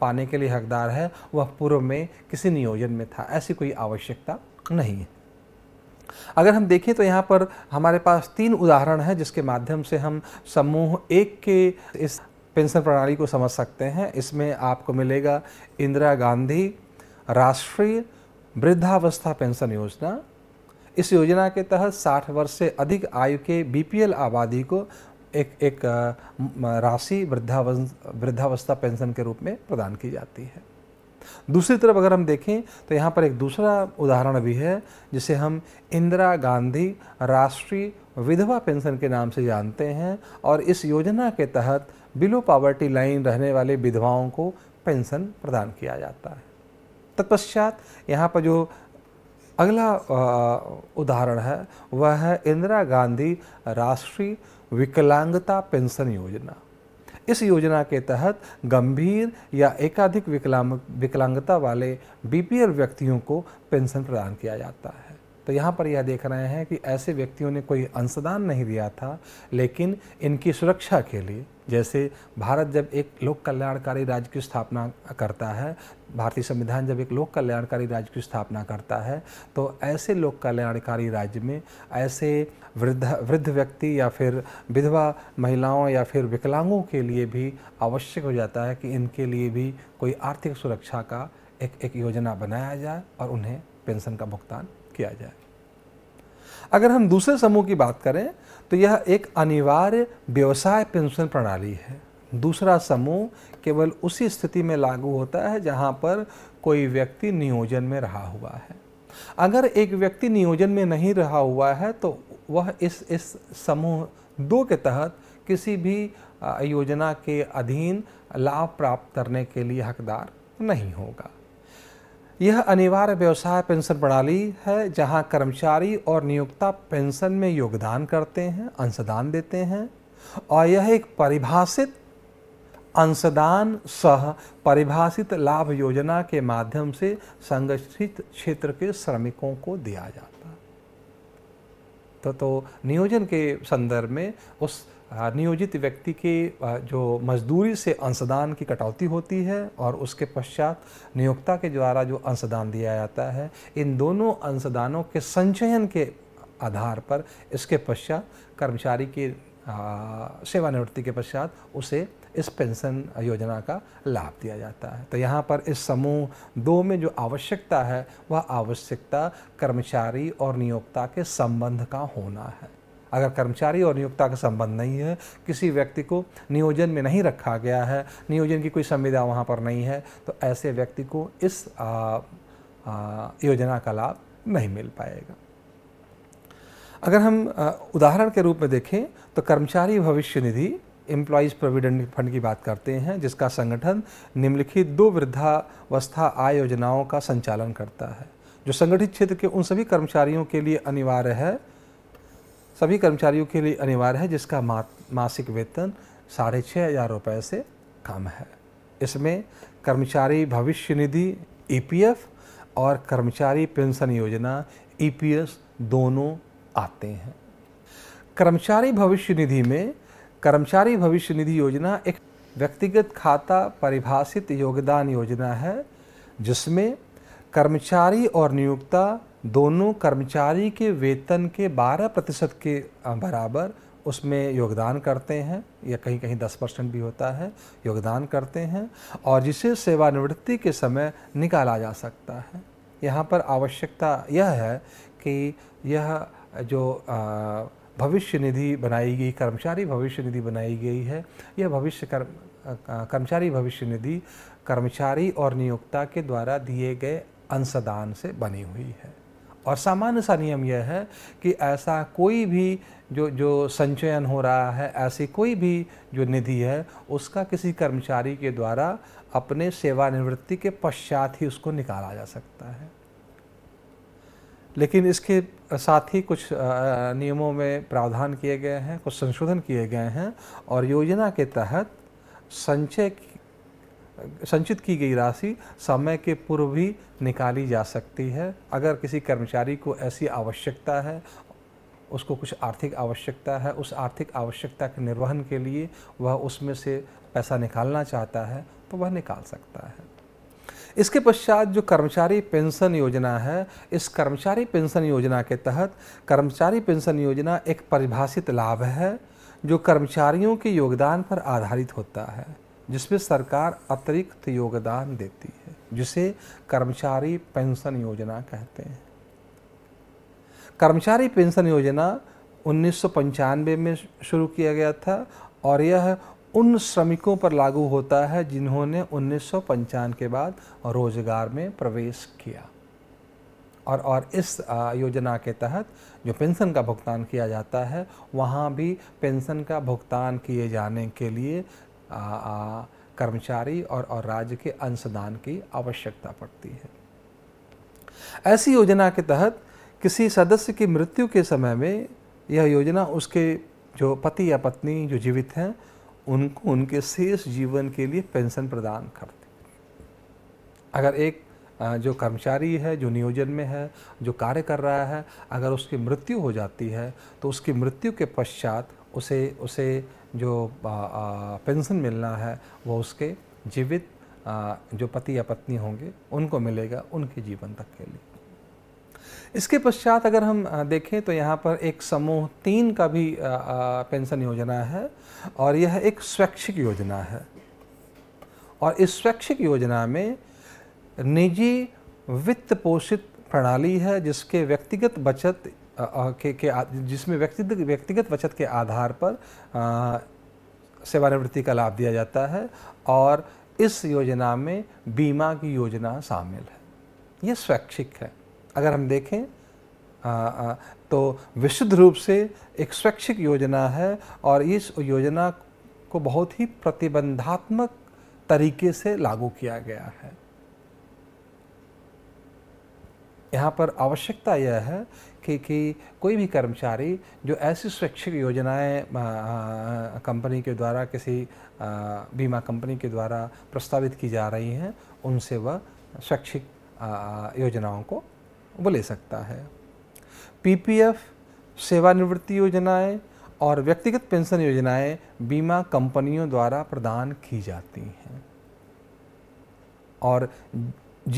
पाने के लिए हकदार है वह पूर्व में किसी नियोजन में था ऐसी कोई आवश्यकता नहीं है अगर हम देखें तो यहाँ पर हमारे पास तीन उदाहरण हैं जिसके माध्यम से हम समूह एक के इस पेंशन प्रणाली को समझ सकते हैं इसमें आपको मिलेगा इंदिरा गांधी राष्ट्रीय वृद्धावस्था पेंशन योजना इस योजना के तहत साठ वर्ष से अधिक आयु के बीपीएल आबादी को एक एक राशि वृद्धावस्था पेंशन के रूप में प्रदान की जाती है दूसरी तरफ अगर हम देखें तो यहाँ पर एक दूसरा उदाहरण भी है जिसे हम इंदिरा गांधी राष्ट्रीय विधवा पेंशन के नाम से जानते हैं और इस योजना के तहत बिलो पावर्टी लाइन रहने वाले विधवाओं को पेंशन प्रदान किया जाता है तत्पश्चात यहाँ पर जो अगला उदाहरण है वह है इंदिरा गांधी राष्ट्रीय विकलांगता पेंशन योजना इस योजना के तहत गंभीर या एकाधिक विकलांग विकलांगता वाले बीपीएल व्यक्तियों को पेंशन प्रदान किया जाता है तो यहाँ पर यह देख रहे हैं कि ऐसे व्यक्तियों ने कोई अंशदान नहीं दिया था लेकिन इनकी सुरक्षा के लिए जैसे भारत जब एक लोक कल्याणकारी राज्य की स्थापना करता है भारतीय संविधान जब एक लोक कल्याणकारी राज्य की स्थापना करता है तो ऐसे लोक कल्याणकारी राज्य में ऐसे वृद्ध वृद्ध व्यक्ति या फिर विधवा महिलाओं या फिर विकलांगों के लिए भी आवश्यक हो जाता है कि इनके लिए भी कोई आर्थिक सुरक्षा का एक एक योजना बनाया जाए और उन्हें पेंशन का भुगतान किया जाए अगर हम दूसरे समूह की बात करें तो यह एक अनिवार्य व्यवसाय पेंशन प्रणाली है दूसरा समूह केवल उसी स्थिति में लागू होता है जहाँ पर कोई व्यक्ति नियोजन में रहा हुआ है अगर एक व्यक्ति नियोजन में नहीं रहा हुआ है तो वह इस इस समूह दो के तहत किसी भी योजना के अधीन लाभ प्राप्त करने के लिए हकदार नहीं होगा यह अनिवार्य व्यवसाय पेंशन प्रणाली है जहां कर्मचारी और नियोक्ता पेंशन में योगदान करते हैं अंशदान देते हैं और यह एक परिभाषित अंशदान सह परिभाषित लाभ योजना के माध्यम से संगठित क्षेत्र के श्रमिकों को दिया जाता तो तो नियोजन के संदर्भ में उस नियोजित व्यक्ति के जो मजदूरी से अंशदान की कटौती होती है और उसके पश्चात नियोक्ता के द्वारा जो अंशदान दिया जाता है इन दोनों अंशदानों के संचयन के आधार पर इसके पश्चात कर्मचारी के सेवानिवृत्ति के पश्चात उसे इस पेंशन योजना का लाभ दिया जाता है तो यहाँ पर इस समूह दो में जो आवश्यकता है वह आवश्यकता कर्मचारी और नियोक्ता के संबंध का होना है अगर कर्मचारी और नियोक्ता का संबंध नहीं है किसी व्यक्ति को नियोजन में नहीं रखा गया है नियोजन की कोई संविधा वहाँ पर नहीं है तो ऐसे व्यक्ति को इस आ, आ, योजना का लाभ नहीं मिल पाएगा अगर हम उदाहरण के रूप में देखें तो कर्मचारी भविष्य निधि एम्प्लॉयज़ प्रोविडेंट फंड की बात करते हैं जिसका संगठन निम्नलिखित दो वृद्धावस्था आय योजनाओं का संचालन करता है जो संगठित क्षेत्र के उन सभी कर्मचारियों के लिए अनिवार्य है सभी कर्मचारियों के लिए अनिवार्य है जिसका मासिक वेतन साढ़े छः हज़ार रुपये से कम है इसमें कर्मचारी भविष्य निधि ईपीएफ e और कर्मचारी पेंशन योजना ईपीएस e दोनों आते हैं कर्मचारी भविष्य निधि में कर्मचारी भविष्य निधि योजना एक व्यक्तिगत खाता परिभाषित योगदान योजना है जिसमें कर्मचारी और नियोक्ता दोनों कर्मचारी के वेतन के 12 प्रतिशत के बराबर उसमें योगदान करते हैं या कहीं कहीं 10 परसेंट भी होता है योगदान करते हैं और जिसे सेवानिवृत्ति के समय निकाला जा सकता है यहाँ पर आवश्यकता यह है कि यह जो आ, भविष्य निधि बनाई गई कर्मचारी भविष्य निधि बनाई गई है यह भविष्य कर्म कर्मचारी भविष्य निधि कर्मचारी और नियोक्ता के द्वारा दिए गए अंशदान से बनी हुई है और सामान्य सा नियम यह है कि ऐसा कोई भी जो जो संचयन हो रहा है ऐसी कोई भी जो निधि है उसका किसी कर्मचारी के द्वारा अपने सेवानिवृत्ति के पश्चात ही उसको निकाला जा सकता है लेकिन इसके साथ ही कुछ नियमों में प्रावधान किए गए हैं कुछ संशोधन किए गए हैं और योजना के तहत संचय संचित की गई राशि समय के पूर्व भी निकाली जा सकती है अगर किसी कर्मचारी को ऐसी आवश्यकता है उसको कुछ आर्थिक आवश्यकता है उस आर्थिक आवश्यकता के निर्वहन के लिए वह उसमें से पैसा निकालना चाहता है तो वह निकाल सकता है इसके पश्चात जो कर्मचारी पेंशन योजना है इस कर्मचारी पेंशन योजना के तहत कर्मचारी पेंशन योजना एक परिभाषित लाभ है जो कर्मचारियों के योगदान पर आधारित होता है जिसमें सरकार अतिरिक्त योगदान देती है जिसे कर्मचारी पेंशन योजना कहते हैं कर्मचारी पेंशन योजना उन्नीस में शुरू किया गया था और यह उन श्रमिकों पर लागू होता है जिन्होंने उन्नीस के बाद रोजगार में प्रवेश किया और और इस योजना के तहत जो पेंशन का भुगतान किया जाता है वहाँ भी पेंशन का भुगतान किए जाने के लिए आ, आ, कर्मचारी और और राज्य के अंशदान की आवश्यकता पड़ती है ऐसी योजना के तहत किसी सदस्य की मृत्यु के समय में यह योजना उसके जो पति या पत्नी जो जीवित हैं उनको उनके शेष जीवन के लिए पेंशन प्रदान करते अगर एक जो कर्मचारी है जो नियोजन में है जो कार्य कर रहा है अगर उसकी मृत्यु हो जाती है तो उसकी मृत्यु के पश्चात उसे उसे जो पेंशन मिलना है वो उसके जीवित जो पति या पत्नी होंगे उनको मिलेगा उनके जीवन तक के लिए इसके पश्चात अगर हम देखें तो यहाँ पर एक समूह तीन का भी पेंशन योजना है और यह एक स्वैच्छिक योजना है और इस स्वैच्छिक योजना में निजी वित्त पोषित प्रणाली है जिसके व्यक्तिगत बचत के, के जिसमें व्यक्तिगत व्यक्तिगत बचत के आधार पर सेवानिवृत्ति का लाभ दिया जाता है और इस योजना में बीमा की योजना शामिल है ये स्वैच्छिक है अगर हम देखें आ, आ, तो विशुद्ध रूप से एक स्वैच्छिक योजना है और इस योजना को बहुत ही प्रतिबंधात्मक तरीके से लागू किया गया है यहाँ पर आवश्यकता यह है कि कि कोई भी कर्मचारी जो ऐसी स्वैच्छिक योजनाएं कंपनी के द्वारा किसी बीमा कंपनी के द्वारा प्रस्तावित की जा रही हैं उनसे वह स्वैच्छिक योजनाओं को वो ले सकता है पीपीएफ सेवानिवृत्ति योजनाएं और व्यक्तिगत पेंशन योजनाएं बीमा कंपनियों द्वारा प्रदान की जाती हैं और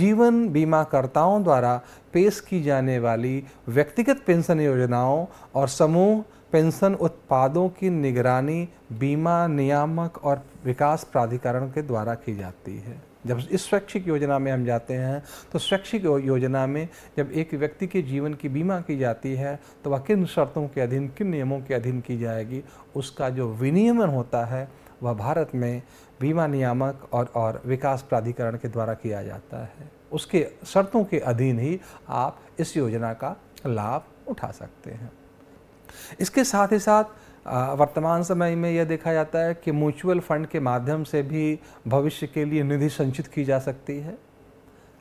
जीवन बीमाकर्ताओं द्वारा पेश की जाने वाली व्यक्तिगत पेंशन योजनाओं और समूह पेंशन उत्पादों की निगरानी बीमा नियामक और विकास प्राधिकरण के द्वारा की जाती है जब इस स्वैच्छिक योजना में हम जाते हैं तो स्वैच्छिक योजना में जब एक व्यक्ति के जीवन की बीमा की जाती है तो वह किन शर्तों के अधीन किन नियमों के अधीन की जाएगी उसका जो विनियमन होता है वह भारत में बीमा नियामक और और विकास प्राधिकरण के द्वारा किया जाता है उसके शर्तों के अधीन ही आप इस योजना का लाभ उठा सकते हैं इसके साथ ही साथ वर्तमान समय में यह देखा जाता है कि म्यूचुअल फंड के माध्यम से भी भविष्य के लिए निधि संचित की जा सकती है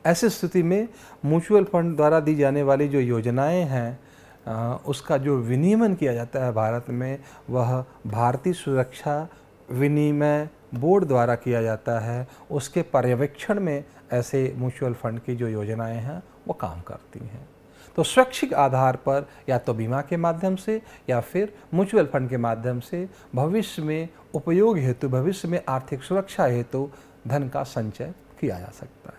ऐसी स्थिति में म्यूचुअल फंड द्वारा दी जाने वाली जो योजनाएं हैं उसका जो विनियमन किया जाता है भारत में वह भारतीय सुरक्षा विनिमय बोर्ड द्वारा किया जाता है उसके पर्यवेक्षण में ऐसे म्यूचुअल फंड की जो योजनाएं हैं वो काम करती हैं तो स्वैच्छिक आधार पर या तो बीमा के माध्यम से या फिर म्यूचुअल फंड के माध्यम से भविष्य में उपयोग हेतु भविष्य में आर्थिक सुरक्षा हेतु धन का संचय किया जा सकता है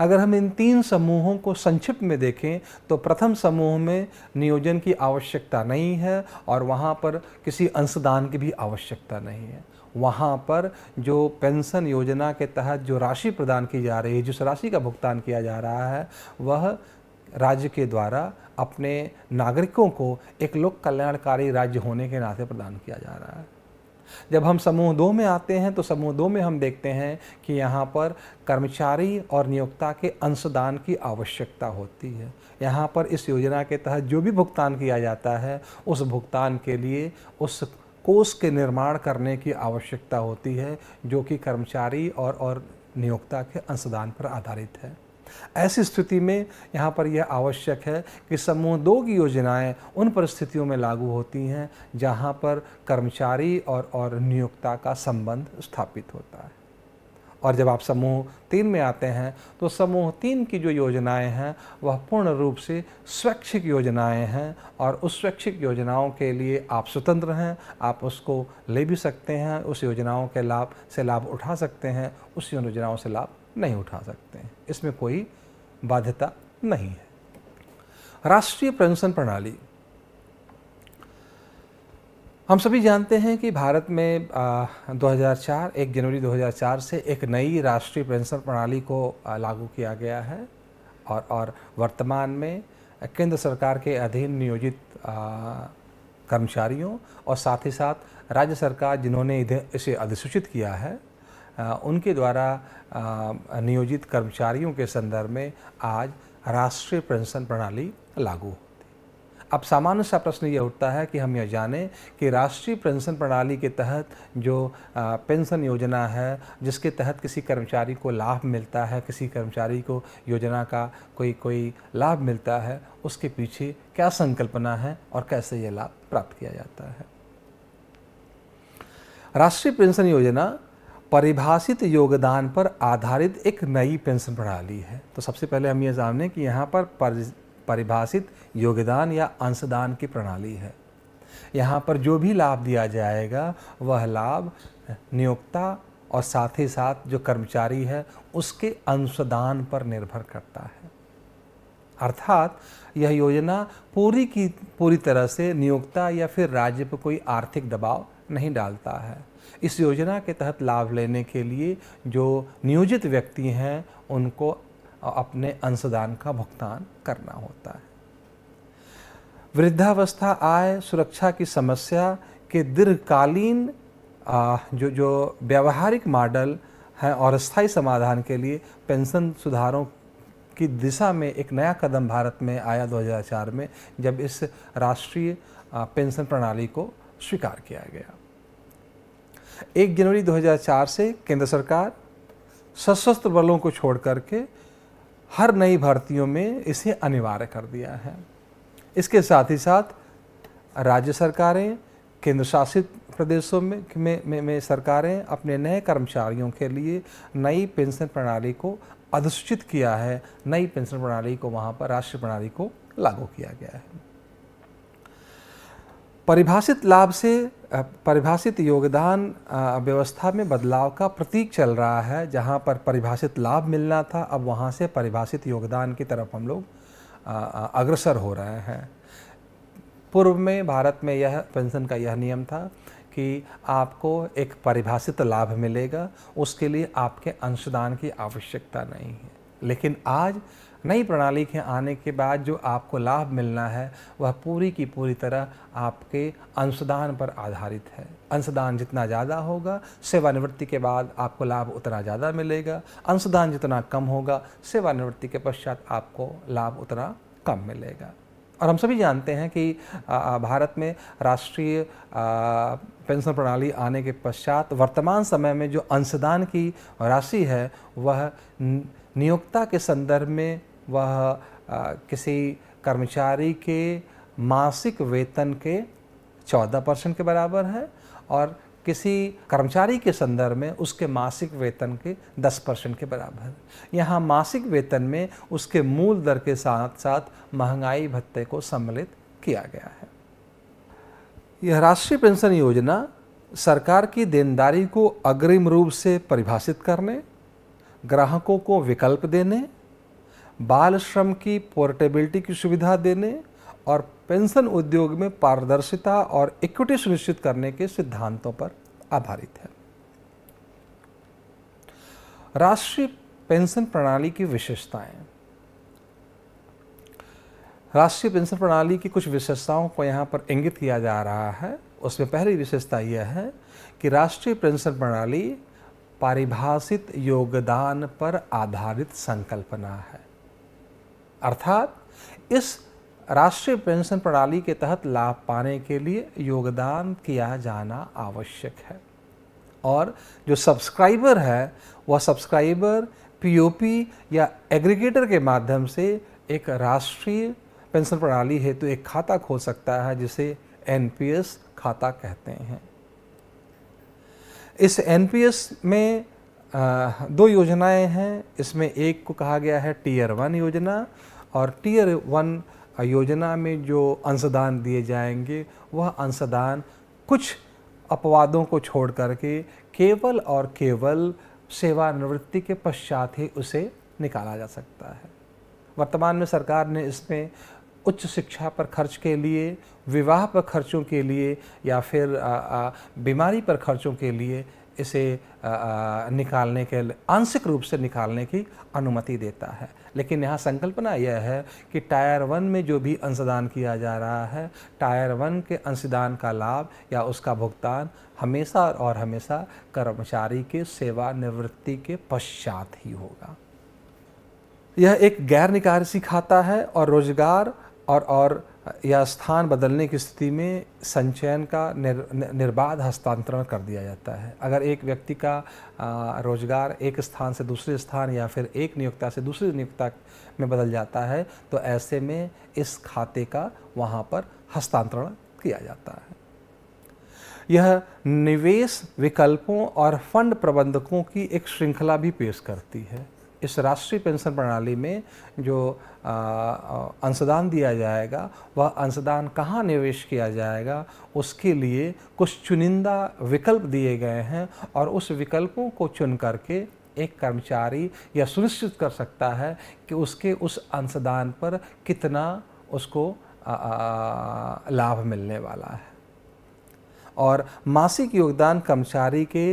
अगर हम इन तीन समूहों को संक्षिप्त में देखें तो प्रथम समूह में नियोजन की आवश्यकता नहीं है और वहाँ पर किसी अंशदान की भी आवश्यकता नहीं है वहाँ पर जो पेंशन योजना के तहत जो राशि प्रदान की जा रही है जिस राशि का भुगतान किया जा रहा है वह राज्य के द्वारा अपने नागरिकों को एक लोक कल्याणकारी राज्य होने के नाते प्रदान किया जा रहा है जब हम समूह दो में आते हैं तो समूह दो में हम देखते हैं कि यहाँ पर कर्मचारी और नियोक्ता के अंशदान की आवश्यकता होती है यहाँ पर इस योजना के तहत जो भी भुगतान किया जाता है उस भुगतान के लिए उस कोष के निर्माण करने की आवश्यकता होती है जो कि कर्मचारी और और नियोक्ता के अंशदान पर आधारित है ऐसी स्थिति में यहाँ पर यह आवश्यक है कि समूह दो की योजनाएं उन परिस्थितियों में लागू होती हैं जहाँ पर कर्मचारी और और नियोक्ता का संबंध स्थापित होता है और जब आप समूह तीन में आते हैं तो समूह तीन की जो योजनाएं हैं वह पूर्ण रूप से स्वैच्छिक योजनाएं हैं और उस स्वैच्छिक योजनाओं के लिए आप स्वतंत्र हैं आप उसको ले भी सकते हैं उस योजनाओं के लाभ से लाभ उठा सकते हैं उस योजनाओं से लाभ नहीं उठा सकते हैं इसमें कोई बाध्यता नहीं है राष्ट्रीय पेंशन प्रणाली हम सभी जानते हैं कि भारत में आ, 2004 1 जनवरी 2004 से एक नई राष्ट्रीय पेंशन प्रणाली को लागू किया गया है और और वर्तमान में केंद्र सरकार के अधीन नियोजित कर्मचारियों और साथ ही साथ राज्य सरकार जिन्होंने इसे अधिसूचित किया है उनके द्वारा नियोजित कर्मचारियों के संदर्भ में आज राष्ट्रीय पेंशन प्रणाली लागू होती अब सामान्य सा प्रश्न यह उठता है कि हम यह जानें कि राष्ट्रीय पेंशन प्रणाली के तहत जो पेंशन योजना है जिसके तहत किसी कर्मचारी को लाभ मिलता है किसी कर्मचारी को योजना का कोई कोई लाभ मिलता है उसके पीछे क्या संकल्पना है और कैसे यह लाभ प्राप्त किया जाता है राष्ट्रीय पेंशन योजना परिभाषित योगदान पर आधारित एक नई पेंशन प्रणाली है तो सबसे पहले हम ये जानने कि यहाँ पर परिभाषित योगदान या अंशदान की प्रणाली है यहाँ पर जो भी लाभ दिया जाएगा वह लाभ नियोक्ता और साथ ही साथ जो कर्मचारी है उसके अंशदान पर निर्भर करता है अर्थात यह योजना पूरी की पूरी तरह से नियोक्ता या फिर राज्य पर कोई आर्थिक दबाव नहीं डालता है इस योजना के तहत लाभ लेने के लिए जो नियोजित व्यक्ति हैं उनको अपने अंशदान का भुगतान करना होता है वृद्धावस्था आय सुरक्षा की समस्या के दीर्घकालीन जो जो व्यावहारिक मॉडल हैं और स्थायी समाधान के लिए पेंशन सुधारों की दिशा में एक नया कदम भारत में आया 2004 में जब इस राष्ट्रीय पेंशन प्रणाली को स्वीकार किया गया एक जनवरी 2004 से केंद्र सरकार सशस्त्र बलों को छोड़ करके हर नई भर्तियों में इसे अनिवार्य कर दिया है इसके साथ ही साथ राज्य सरकारें केंद्र शासित प्रदेशों में में, में, में सरकारें अपने नए कर्मचारियों के लिए नई पेंशन प्रणाली को अधिसूचित किया है नई पेंशन प्रणाली को वहाँ पर राष्ट्रीय प्रणाली को लागू किया गया है परिभाषित लाभ से परिभाषित योगदान व्यवस्था में बदलाव का प्रतीक चल रहा है जहाँ पर परिभाषित लाभ मिलना था अब वहाँ से परिभाषित योगदान की तरफ हम लोग अग्रसर हो रहे हैं पूर्व में भारत में यह पेंशन का यह नियम था कि आपको एक परिभाषित लाभ मिलेगा उसके लिए आपके अंशदान की आवश्यकता नहीं है लेकिन आज नई प्रणाली के आने के बाद जो आपको लाभ मिलना है वह पूरी की पूरी तरह आपके अंशदान पर आधारित है अंशदान जितना ज़्यादा होगा सेवानिवृत्ति के बाद आपको लाभ उतना ज़्यादा मिलेगा अंशदान जितना कम होगा सेवानिवृत्ति के पश्चात आपको लाभ उतना कम मिलेगा और हम सभी जानते हैं कि भारत में राष्ट्रीय पेंशन प्रणाली आने के पश्चात वर्तमान समय में जो अंशदान की राशि है वह नियोक्ता के संदर्भ में वह किसी कर्मचारी के मासिक वेतन के 14 परसेंट के बराबर है और किसी कर्मचारी के संदर्भ में उसके मासिक वेतन के 10 परसेंट के बराबर यहाँ मासिक वेतन में उसके मूल दर के साथ साथ महंगाई भत्ते को सम्मिलित किया गया है यह राष्ट्रीय पेंशन योजना सरकार की देनदारी को अग्रिम रूप से परिभाषित करने ग्राहकों को विकल्प देने बाल श्रम की पोर्टेबिलिटी की सुविधा देने और पेंशन उद्योग में पारदर्शिता और इक्विटी सुनिश्चित करने के सिद्धांतों पर आधारित है राष्ट्रीय पेंशन प्रणाली की विशेषताएं राष्ट्रीय पेंशन प्रणाली की कुछ विशेषताओं को यहाँ पर इंगित किया जा रहा है उसमें पहली विशेषता यह है कि राष्ट्रीय पेंशन प्रणाली पारिभाषित योगदान पर आधारित संकल्पना है अर्थात इस राष्ट्रीय पेंशन प्रणाली के तहत लाभ पाने के लिए योगदान किया जाना आवश्यक है और जो सब्सक्राइबर है वह सब्सक्राइबर पीओपी या एग्रीगेटर के माध्यम से एक राष्ट्रीय पेंशन प्रणाली हेतु तो एक खाता खोल सकता है जिसे एनपीएस खाता कहते हैं इस एनपीएस में दो योजनाएं हैं इसमें एक को कहा गया है टीयर वन योजना और टीयर वन योजना में जो अंशदान दिए जाएंगे वह अंशदान कुछ अपवादों को छोड़ करके केवल और केवल सेवानिवृत्ति के पश्चात ही उसे निकाला जा सकता है वर्तमान में सरकार ने इसमें उच्च शिक्षा पर खर्च के लिए विवाह पर खर्चों के लिए या फिर बीमारी पर खर्चों के लिए इसे आ, निकालने के आंशिक रूप से निकालने की अनुमति देता है लेकिन यहाँ संकल्पना यह है कि टायर वन में जो भी अंशदान किया जा रहा है टायर वन के अंशदान का लाभ या उसका भुगतान हमेशा और हमेशा कर्मचारी के सेवानिवृत्ति के पश्चात ही होगा यह एक गैर निकारसी खाता है और रोजगार और और या स्थान बदलने की स्थिति में संचयन का निर, निर्बाध हस्तांतरण कर दिया जाता है अगर एक व्यक्ति का रोजगार एक स्थान से दूसरे स्थान या फिर एक नियोक्ता से दूसरी नियोक्ता में बदल जाता है तो ऐसे में इस खाते का वहाँ पर हस्तांतरण किया जाता है यह निवेश विकल्पों और फंड प्रबंधकों की एक श्रृंखला भी पेश करती है इस राष्ट्रीय पेंशन प्रणाली में जो अंशदान दिया जाएगा वह अंशदान कहाँ निवेश किया जाएगा उसके लिए कुछ चुनिंदा विकल्प दिए गए हैं और उस विकल्पों को चुन करके एक कर्मचारी यह सुनिश्चित कर सकता है कि उसके उस अंशदान पर कितना उसको लाभ मिलने वाला है और मासिक योगदान कर्मचारी के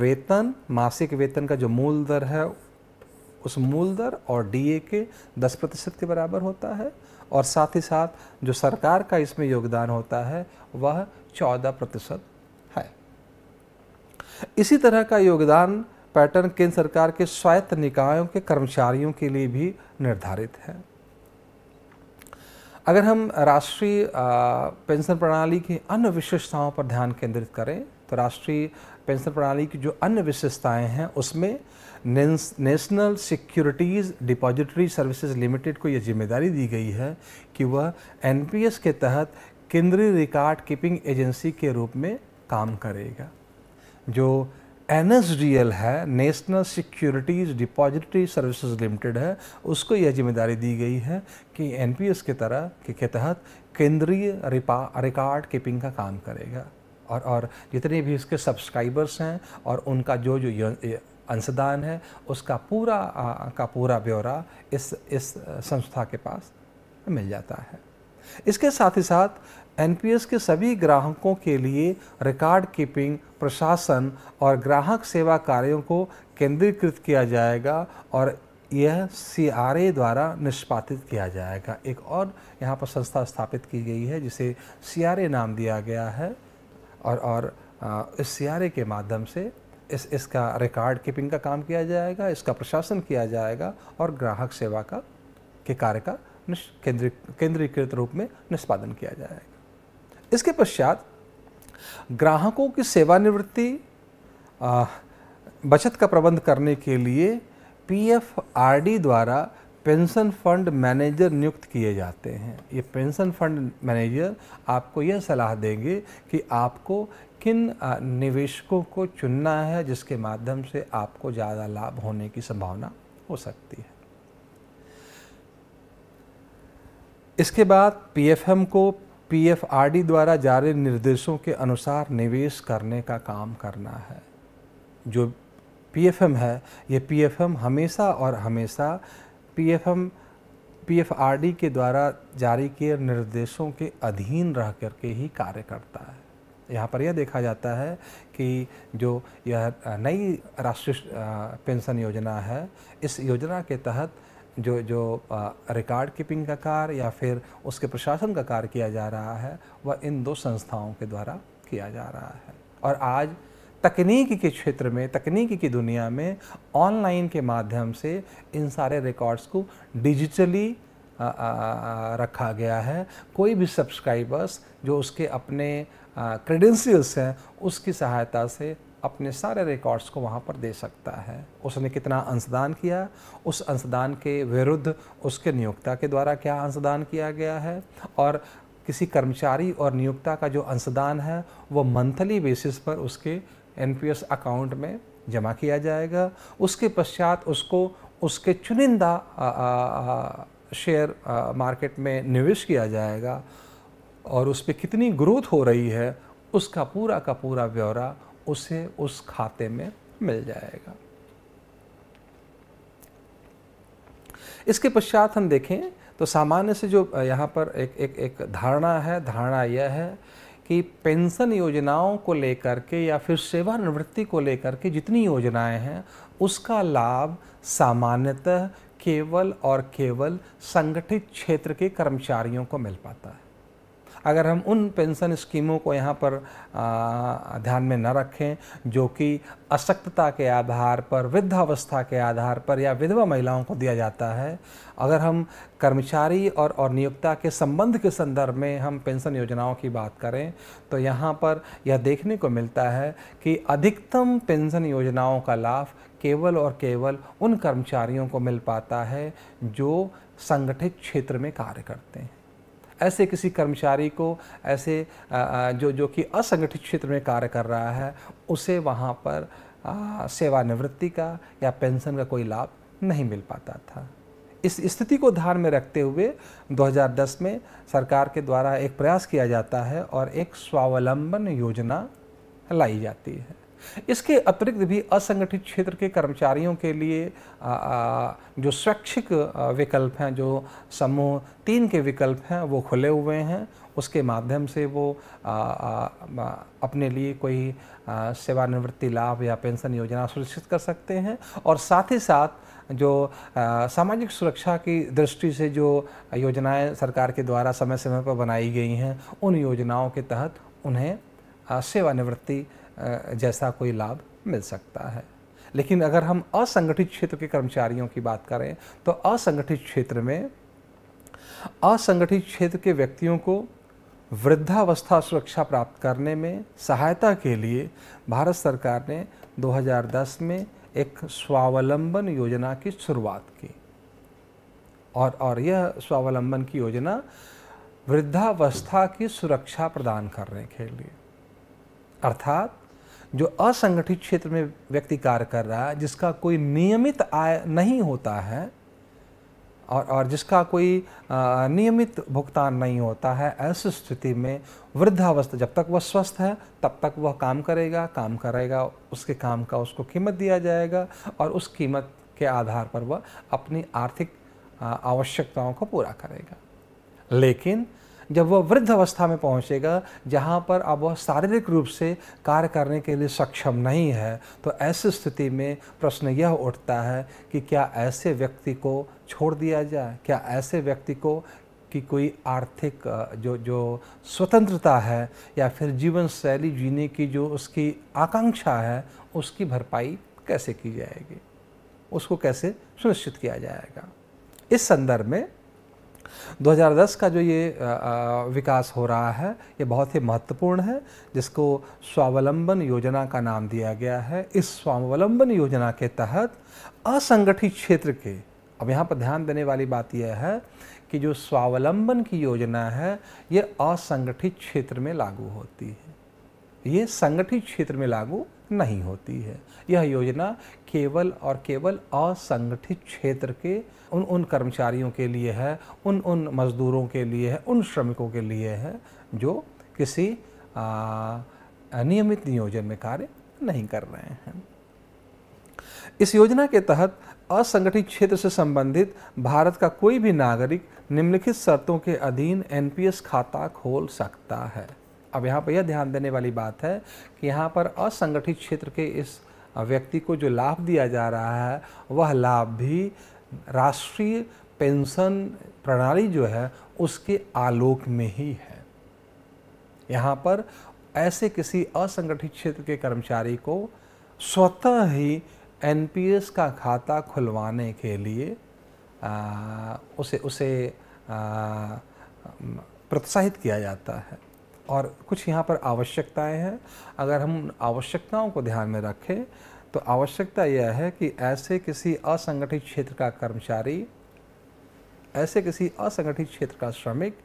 वेतन मासिक वेतन का जो मूल दर है उस मूल दर और डीए के 10 प्रतिशत के बराबर होता है और साथ ही साथ जो सरकार का इसमें योगदान होता है वह 14 प्रतिशत है इसी तरह का योगदान पैटर्न केंद्र सरकार के स्वायत्त निकायों के कर्मचारियों के लिए भी निर्धारित है अगर हम राष्ट्रीय पेंशन प्रणाली की अन्य विशेषताओं पर ध्यान केंद्रित करें तो राष्ट्रीय पेंशन प्रणाली की जो अन्य विशेषताएं हैं उसमें National Securities Depository Services Limited को यह जिम्मेदारी दी गई है कि वह एनपीएस के तहत केंद्रीय रिकॉर्ड कीपिंग एजेंसी के रूप में काम करेगा जो एन है National Securities Depository Services Limited है उसको यह जिम्मेदारी दी गई है कि एन के तरह के, के तहत केंद्रीय रिकॉर्ड कीपिंग का काम करेगा और और जितने भी इसके सब्सक्राइबर्स हैं और उनका जो जो अंशदान है उसका पूरा आ, का पूरा ब्यौरा इस इस संस्था के पास मिल जाता है इसके साथ ही साथ एनपीएस के सभी ग्राहकों के लिए रिकॉर्ड कीपिंग प्रशासन और ग्राहक सेवा कार्यों को केंद्रीकृत किया जाएगा और यह सी द्वारा निष्पादित किया जाएगा एक और यहाँ पर संस्था स्थापित की गई है जिसे सी नाम दिया गया है और और इस सी के माध्यम से इस इसका रिकॉर्ड कीपिंग का काम किया जाएगा इसका प्रशासन किया जाएगा और ग्राहक सेवा का के कार्य का केंद्रीकृत रूप में निष्पादन किया जाएगा इसके पश्चात ग्राहकों की सेवानिवृत्ति बचत का प्रबंध करने के लिए पीएफआरडी द्वारा पेंशन फंड मैनेजर नियुक्त किए जाते हैं ये पेंशन फंड मैनेजर आपको यह सलाह देंगे कि आपको किन निवेशकों को चुनना है जिसके माध्यम से आपको ज़्यादा लाभ होने की संभावना हो सकती है इसके बाद पीएफएम को पीएफआरडी द्वारा जारी निर्देशों के अनुसार निवेश करने का काम करना है जो पीएफएम है ये पीएफएम हमेशा और हमेशा पीएफएम पीएफआरडी के द्वारा जारी किए निर्देशों के अधीन रह करके ही कार्य करता है यहाँ पर यह देखा जाता है कि जो यह नई राष्ट्रीय पेंशन योजना है इस योजना के तहत जो जो रिकॉर्ड कीपिंग का कार्य या फिर उसके प्रशासन का कार्य किया जा रहा है वह इन दो संस्थाओं के द्वारा किया जा रहा है और आज तकनीक के क्षेत्र में तकनीक की दुनिया में ऑनलाइन के माध्यम से इन सारे रिकॉर्ड्स को डिजिटली रखा गया है कोई भी सब्सक्राइबर्स जो उसके अपने क्रेडेंशियल्स हैं उसकी सहायता से अपने सारे रिकॉर्ड्स को वहाँ पर दे सकता है उसने कितना अंशदान किया उस अंशदान के विरुद्ध उसके नियोक्ता के द्वारा क्या अंशदान किया गया है और किसी कर्मचारी और नियोक्ता का जो अंशदान है वो मंथली बेसिस पर उसके एन अकाउंट में जमा किया जाएगा उसके पश्चात उसको उसके चुनिंदा शेयर मार्केट में निवेश किया जाएगा और उस पर कितनी ग्रोथ हो रही है उसका पूरा का पूरा ब्यौरा उसे उस खाते में मिल जाएगा इसके पश्चात हम देखें तो सामान्य से जो यहाँ पर एक एक एक धारणा है धारणा यह है कि पेंशन योजनाओं को लेकर के या फिर सेवानिवृत्ति को लेकर के जितनी योजनाएं हैं उसका लाभ सामान्यतः केवल और केवल संगठित क्षेत्र के कर्मचारियों को मिल पाता है अगर हम उन पेंशन स्कीमों को यहाँ पर ध्यान में न रखें जो कि अशक्तता के आधार पर वृद्धावस्था के आधार पर या विधवा महिलाओं को दिया जाता है अगर हम कर्मचारी और और नियोक्ता के संबंध के संदर्भ में हम पेंशन योजनाओं की बात करें तो यहाँ पर यह देखने को मिलता है कि अधिकतम पेंशन योजनाओं का लाभ केवल और केवल उन कर्मचारियों को मिल पाता है जो संगठित क्षेत्र में कार्य करते हैं ऐसे किसी कर्मचारी को ऐसे जो जो कि असंगठित क्षेत्र में कार्य कर रहा है उसे वहाँ पर सेवानिवृत्ति का या पेंशन का कोई लाभ नहीं मिल पाता था इस स्थिति को ध्यान में रखते हुए 2010 में सरकार के द्वारा एक प्रयास किया जाता है और एक स्वावलंबन योजना लाई जाती है इसके अतिरिक्त भी असंगठित क्षेत्र के कर्मचारियों के लिए जो स्वैच्छिक विकल्प हैं जो समूह तीन के विकल्प हैं वो खुले हुए हैं उसके माध्यम से वो अपने लिए कोई सेवानिवृत्ति लाभ या पेंशन योजना सुनिश्चित कर सकते हैं और साथ ही साथ जो सामाजिक सुरक्षा की दृष्टि से जो योजनाएं सरकार के द्वारा समय समय पर बनाई गई हैं उन योजनाओं के तहत उन्हें सेवानिवृत्ति जैसा कोई लाभ मिल सकता है लेकिन अगर हम असंगठित क्षेत्र के कर्मचारियों की बात करें तो असंगठित क्षेत्र में असंगठित क्षेत्र के व्यक्तियों को वृद्धावस्था सुरक्षा प्राप्त करने में सहायता के लिए भारत सरकार ने 2010 में एक स्वावलंबन योजना की शुरुआत की और और यह स्वावलंबन की योजना वृद्धावस्था की सुरक्षा प्रदान करने के लिए अर्थात जो असंगठित क्षेत्र में व्यक्ति कार्य कर रहा है जिसका कोई नियमित आय नहीं होता है और और जिसका कोई नियमित भुगतान नहीं होता है ऐसी स्थिति में वृद्धावस्था जब तक वह स्वस्थ है तब तक वह काम करेगा काम करेगा उसके काम का उसको कीमत दिया जाएगा और उस कीमत के आधार पर वह अपनी आर्थिक आवश्यकताओं को पूरा करेगा लेकिन जब वह वृद्ध अवस्था में पहुंचेगा जहां पर अब वह शारीरिक रूप से कार्य करने के लिए सक्षम नहीं है तो ऐसी स्थिति में प्रश्न यह उठता है कि क्या ऐसे व्यक्ति को छोड़ दिया जाए क्या ऐसे व्यक्ति को कि कोई आर्थिक जो जो स्वतंत्रता है या फिर जीवन शैली जीने की जो उसकी आकांक्षा है उसकी भरपाई कैसे की जाएगी उसको कैसे सुनिश्चित किया जाएगा इस संदर्भ में 2010 का जो ये विकास हो रहा है ये बहुत ही महत्वपूर्ण है जिसको स्वावलंबन योजना का नाम दिया गया है इस स्वावलंबन योजना के तहत असंगठित क्षेत्र के अब यहाँ पर ध्यान देने वाली बात यह है कि जो स्वावलंबन की योजना है ये असंगठित क्षेत्र में लागू होती है ये संगठित क्षेत्र में लागू नहीं होती है यह योजना केवल और केवल असंगठित क्षेत्र के उन उन कर्मचारियों के लिए है उन उन मज़दूरों के लिए है उन श्रमिकों के लिए है जो किसी नियमित नियोजन में कार्य नहीं कर रहे हैं इस योजना के तहत असंगठित क्षेत्र से संबंधित भारत का कोई भी नागरिक निम्नलिखित शर्तों के अधीन एनपीएस खाता खोल सकता है अब यहाँ पर यह ध्यान देने वाली बात है कि यहाँ पर असंगठित क्षेत्र के इस व्यक्ति को जो लाभ दिया जा रहा है वह लाभ भी राष्ट्रीय पेंशन प्रणाली जो है उसके आलोक में ही है यहाँ पर ऐसे किसी असंगठित क्षेत्र के कर्मचारी को स्वतः ही एनपीएस का खाता खुलवाने के लिए आ, उसे उसे आ, प्रोत्साहित किया जाता है और कुछ यहाँ पर आवश्यकताएं हैं अगर हम आवश्यकताओं को ध्यान में रखें तो आवश्यकता यह है कि ऐसे किसी असंगठित क्षेत्र का कर्मचारी ऐसे किसी असंगठित क्षेत्र का श्रमिक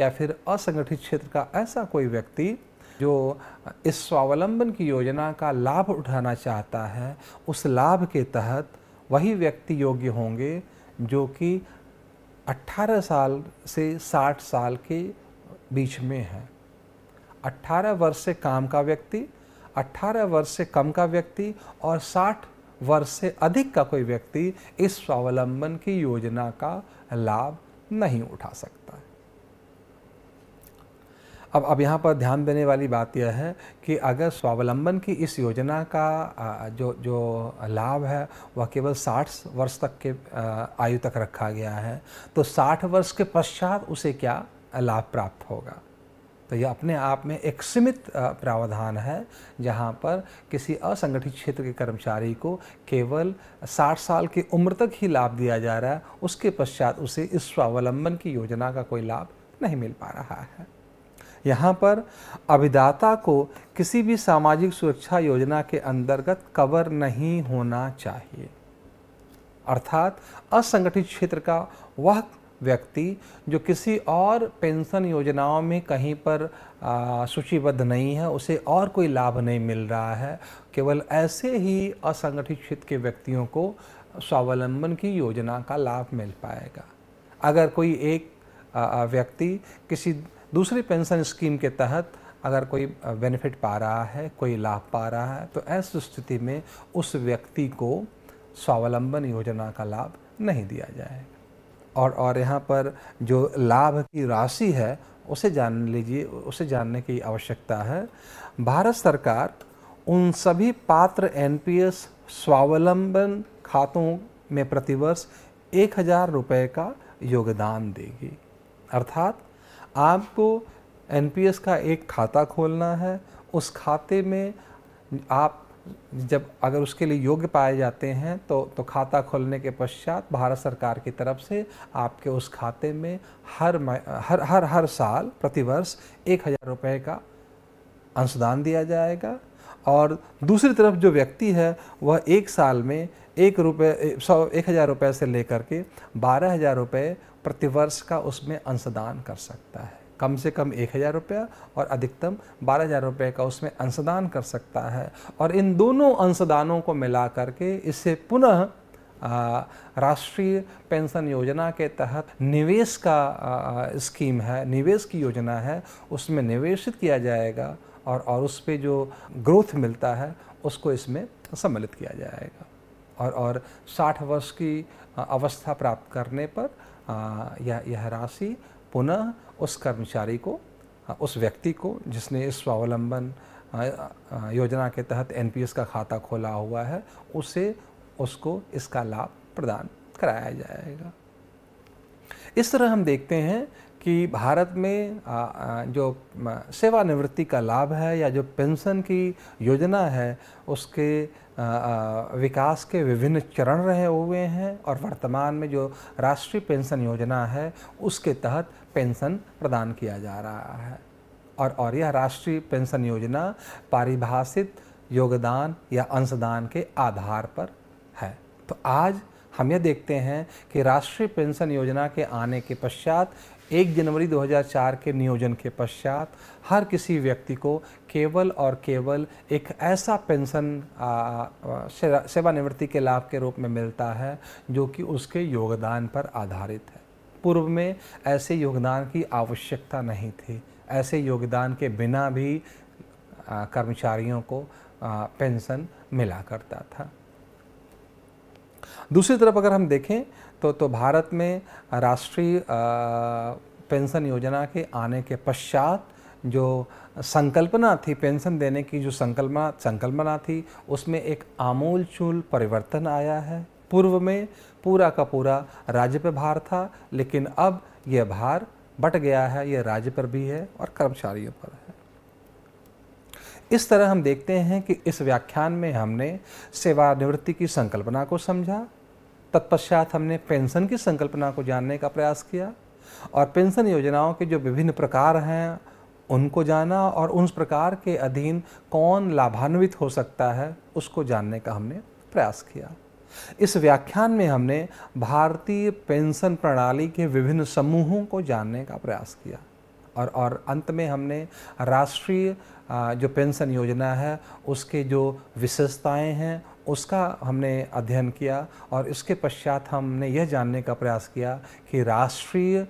या फिर असंगठित क्षेत्र का ऐसा कोई व्यक्ति जो इस स्वावलंबन की योजना का लाभ उठाना चाहता है उस लाभ के तहत वही व्यक्ति योग्य होंगे जो कि 18 साल से 60 साल के बीच में है 18 वर्ष से काम का व्यक्ति 18 वर्ष से कम का व्यक्ति और 60 वर्ष से अधिक का कोई व्यक्ति इस स्वावलंबन की योजना का लाभ नहीं उठा सकता है अब अब यहाँ पर ध्यान देने वाली बात यह है कि अगर स्वावलंबन की इस योजना का जो जो लाभ है वह केवल 60 वर्ष तक के आयु तक रखा गया है तो 60 वर्ष के पश्चात उसे क्या लाभ प्राप्त होगा तो यह अपने आप में एक सीमित प्रावधान है जहाँ पर किसी असंगठित क्षेत्र के कर्मचारी को केवल 60 साल की उम्र तक ही लाभ दिया जा रहा है उसके पश्चात उसे इस स्वावलंबन की योजना का कोई लाभ नहीं मिल पा रहा है यहाँ पर अभिदाता को किसी भी सामाजिक सुरक्षा योजना के अंतर्गत कवर नहीं होना चाहिए अर्थात असंगठित क्षेत्र का वह व्यक्ति जो किसी और पेंशन योजनाओं में कहीं पर सूचीबद्ध नहीं है उसे और कोई लाभ नहीं मिल रहा है केवल ऐसे ही असंगठित क्षेत्र के व्यक्तियों को स्वावलंबन की योजना का लाभ मिल पाएगा अगर कोई एक व्यक्ति किसी दूसरी पेंशन स्कीम के तहत अगर कोई बेनिफिट पा रहा है कोई लाभ पा रहा है तो ऐसी स्थिति में उस व्यक्ति को स्वावलंबन योजना का लाभ नहीं दिया जाएगा और और यहाँ पर जो लाभ की राशि है उसे जान लीजिए उसे जानने की आवश्यकता है भारत सरकार उन सभी पात्र एनपीएस स्वावलंबन खातों में प्रतिवर्ष एक हज़ार रुपये का योगदान देगी अर्थात आपको एनपीएस का एक खाता खोलना है उस खाते में आप जब अगर उसके लिए योग्य पाए जाते हैं तो तो खाता खोलने के पश्चात भारत सरकार की तरफ से आपके उस खाते में हर हर हर हर साल प्रतिवर्ष एक हज़ार रुपये का अंशदान दिया जाएगा और दूसरी तरफ जो व्यक्ति है वह एक साल में एक रुपये सौ एक हज़ार रुपये से लेकर के बारह हज़ार रुपये प्रतिवर्ष का उसमें अंशदान कर सकता है कम से कम एक हज़ार रुपया और अधिकतम बारह हज़ार रुपये का उसमें अंशदान कर सकता है और इन दोनों अंशदानों को मिला करके इससे पुनः राष्ट्रीय पेंशन योजना के तहत निवेश का आ, स्कीम है निवेश की योजना है उसमें निवेशित किया जाएगा और और उस पर जो ग्रोथ मिलता है उसको इसमें सम्मिलित किया जाएगा और और 60 वर्ष की अवस्था प्राप्त करने पर यह यह राशि पुनः उस कर्मचारी को हाँ, उस व्यक्ति को जिसने इस स्वावलंबन योजना के तहत एनपीएस का खाता खोला हुआ है उसे उसको इसका लाभ प्रदान कराया जाएगा इस तरह हम देखते हैं कि भारत में जो सेवानिवृत्ति का लाभ है या जो पेंशन की योजना है उसके विकास के विभिन्न चरण रहे हुए हैं और वर्तमान में जो राष्ट्रीय पेंशन योजना है उसके तहत पेंशन प्रदान किया जा रहा है और और यह राष्ट्रीय पेंशन योजना पारिभाषित योगदान या अंशदान के आधार पर है तो आज हम यह देखते हैं कि राष्ट्रीय पेंशन योजना के आने के पश्चात 1 जनवरी 2004 के नियोजन के पश्चात हर किसी व्यक्ति को केवल और केवल एक ऐसा पेंशन सेवानिवृत्ति के लाभ के रूप में मिलता है जो कि उसके योगदान पर आधारित है पूर्व में ऐसे योगदान की आवश्यकता नहीं थी ऐसे योगदान के बिना भी कर्मचारियों को पेंशन मिला करता था दूसरी तरफ अगर हम देखें तो तो भारत में राष्ट्रीय पेंशन योजना के आने के पश्चात जो संकल्पना थी पेंशन देने की जो संकल्पना संकल्पना थी उसमें एक आमूलचूल परिवर्तन आया है पूर्व में पूरा का पूरा राज्य पर भार था लेकिन अब यह भार बट गया है यह राज्य पर भी है और कर्मचारियों पर है इस तरह हम देखते हैं कि इस व्याख्यान में हमने सेवानिवृत्ति की संकल्पना को समझा तत्पश्चात हमने पेंशन की संकल्पना को जानने का प्रयास किया और पेंशन योजनाओं के जो विभिन्न प्रकार हैं उनको जाना और उन प्रकार के अधीन कौन लाभान्वित हो सकता है उसको जानने का हमने प्रयास किया इस व्याख्यान में हमने भारतीय पेंशन प्रणाली के विभिन्न समूहों को जानने का प्रयास किया और और अंत में हमने राष्ट्रीय जो पेंशन योजना है उसके जो विशेषताएं हैं उसका हमने अध्ययन किया और इसके पश्चात हमने यह जानने का प्रयास किया कि राष्ट्रीय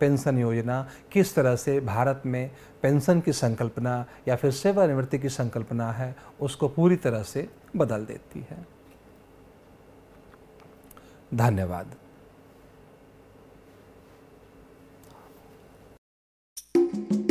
पेंशन योजना किस तरह से भारत में पेंशन की संकल्पना या फिर सेवानिवृत्ति की संकल्पना है उसको पूरी तरह से बदल देती है धन्यवाद thank you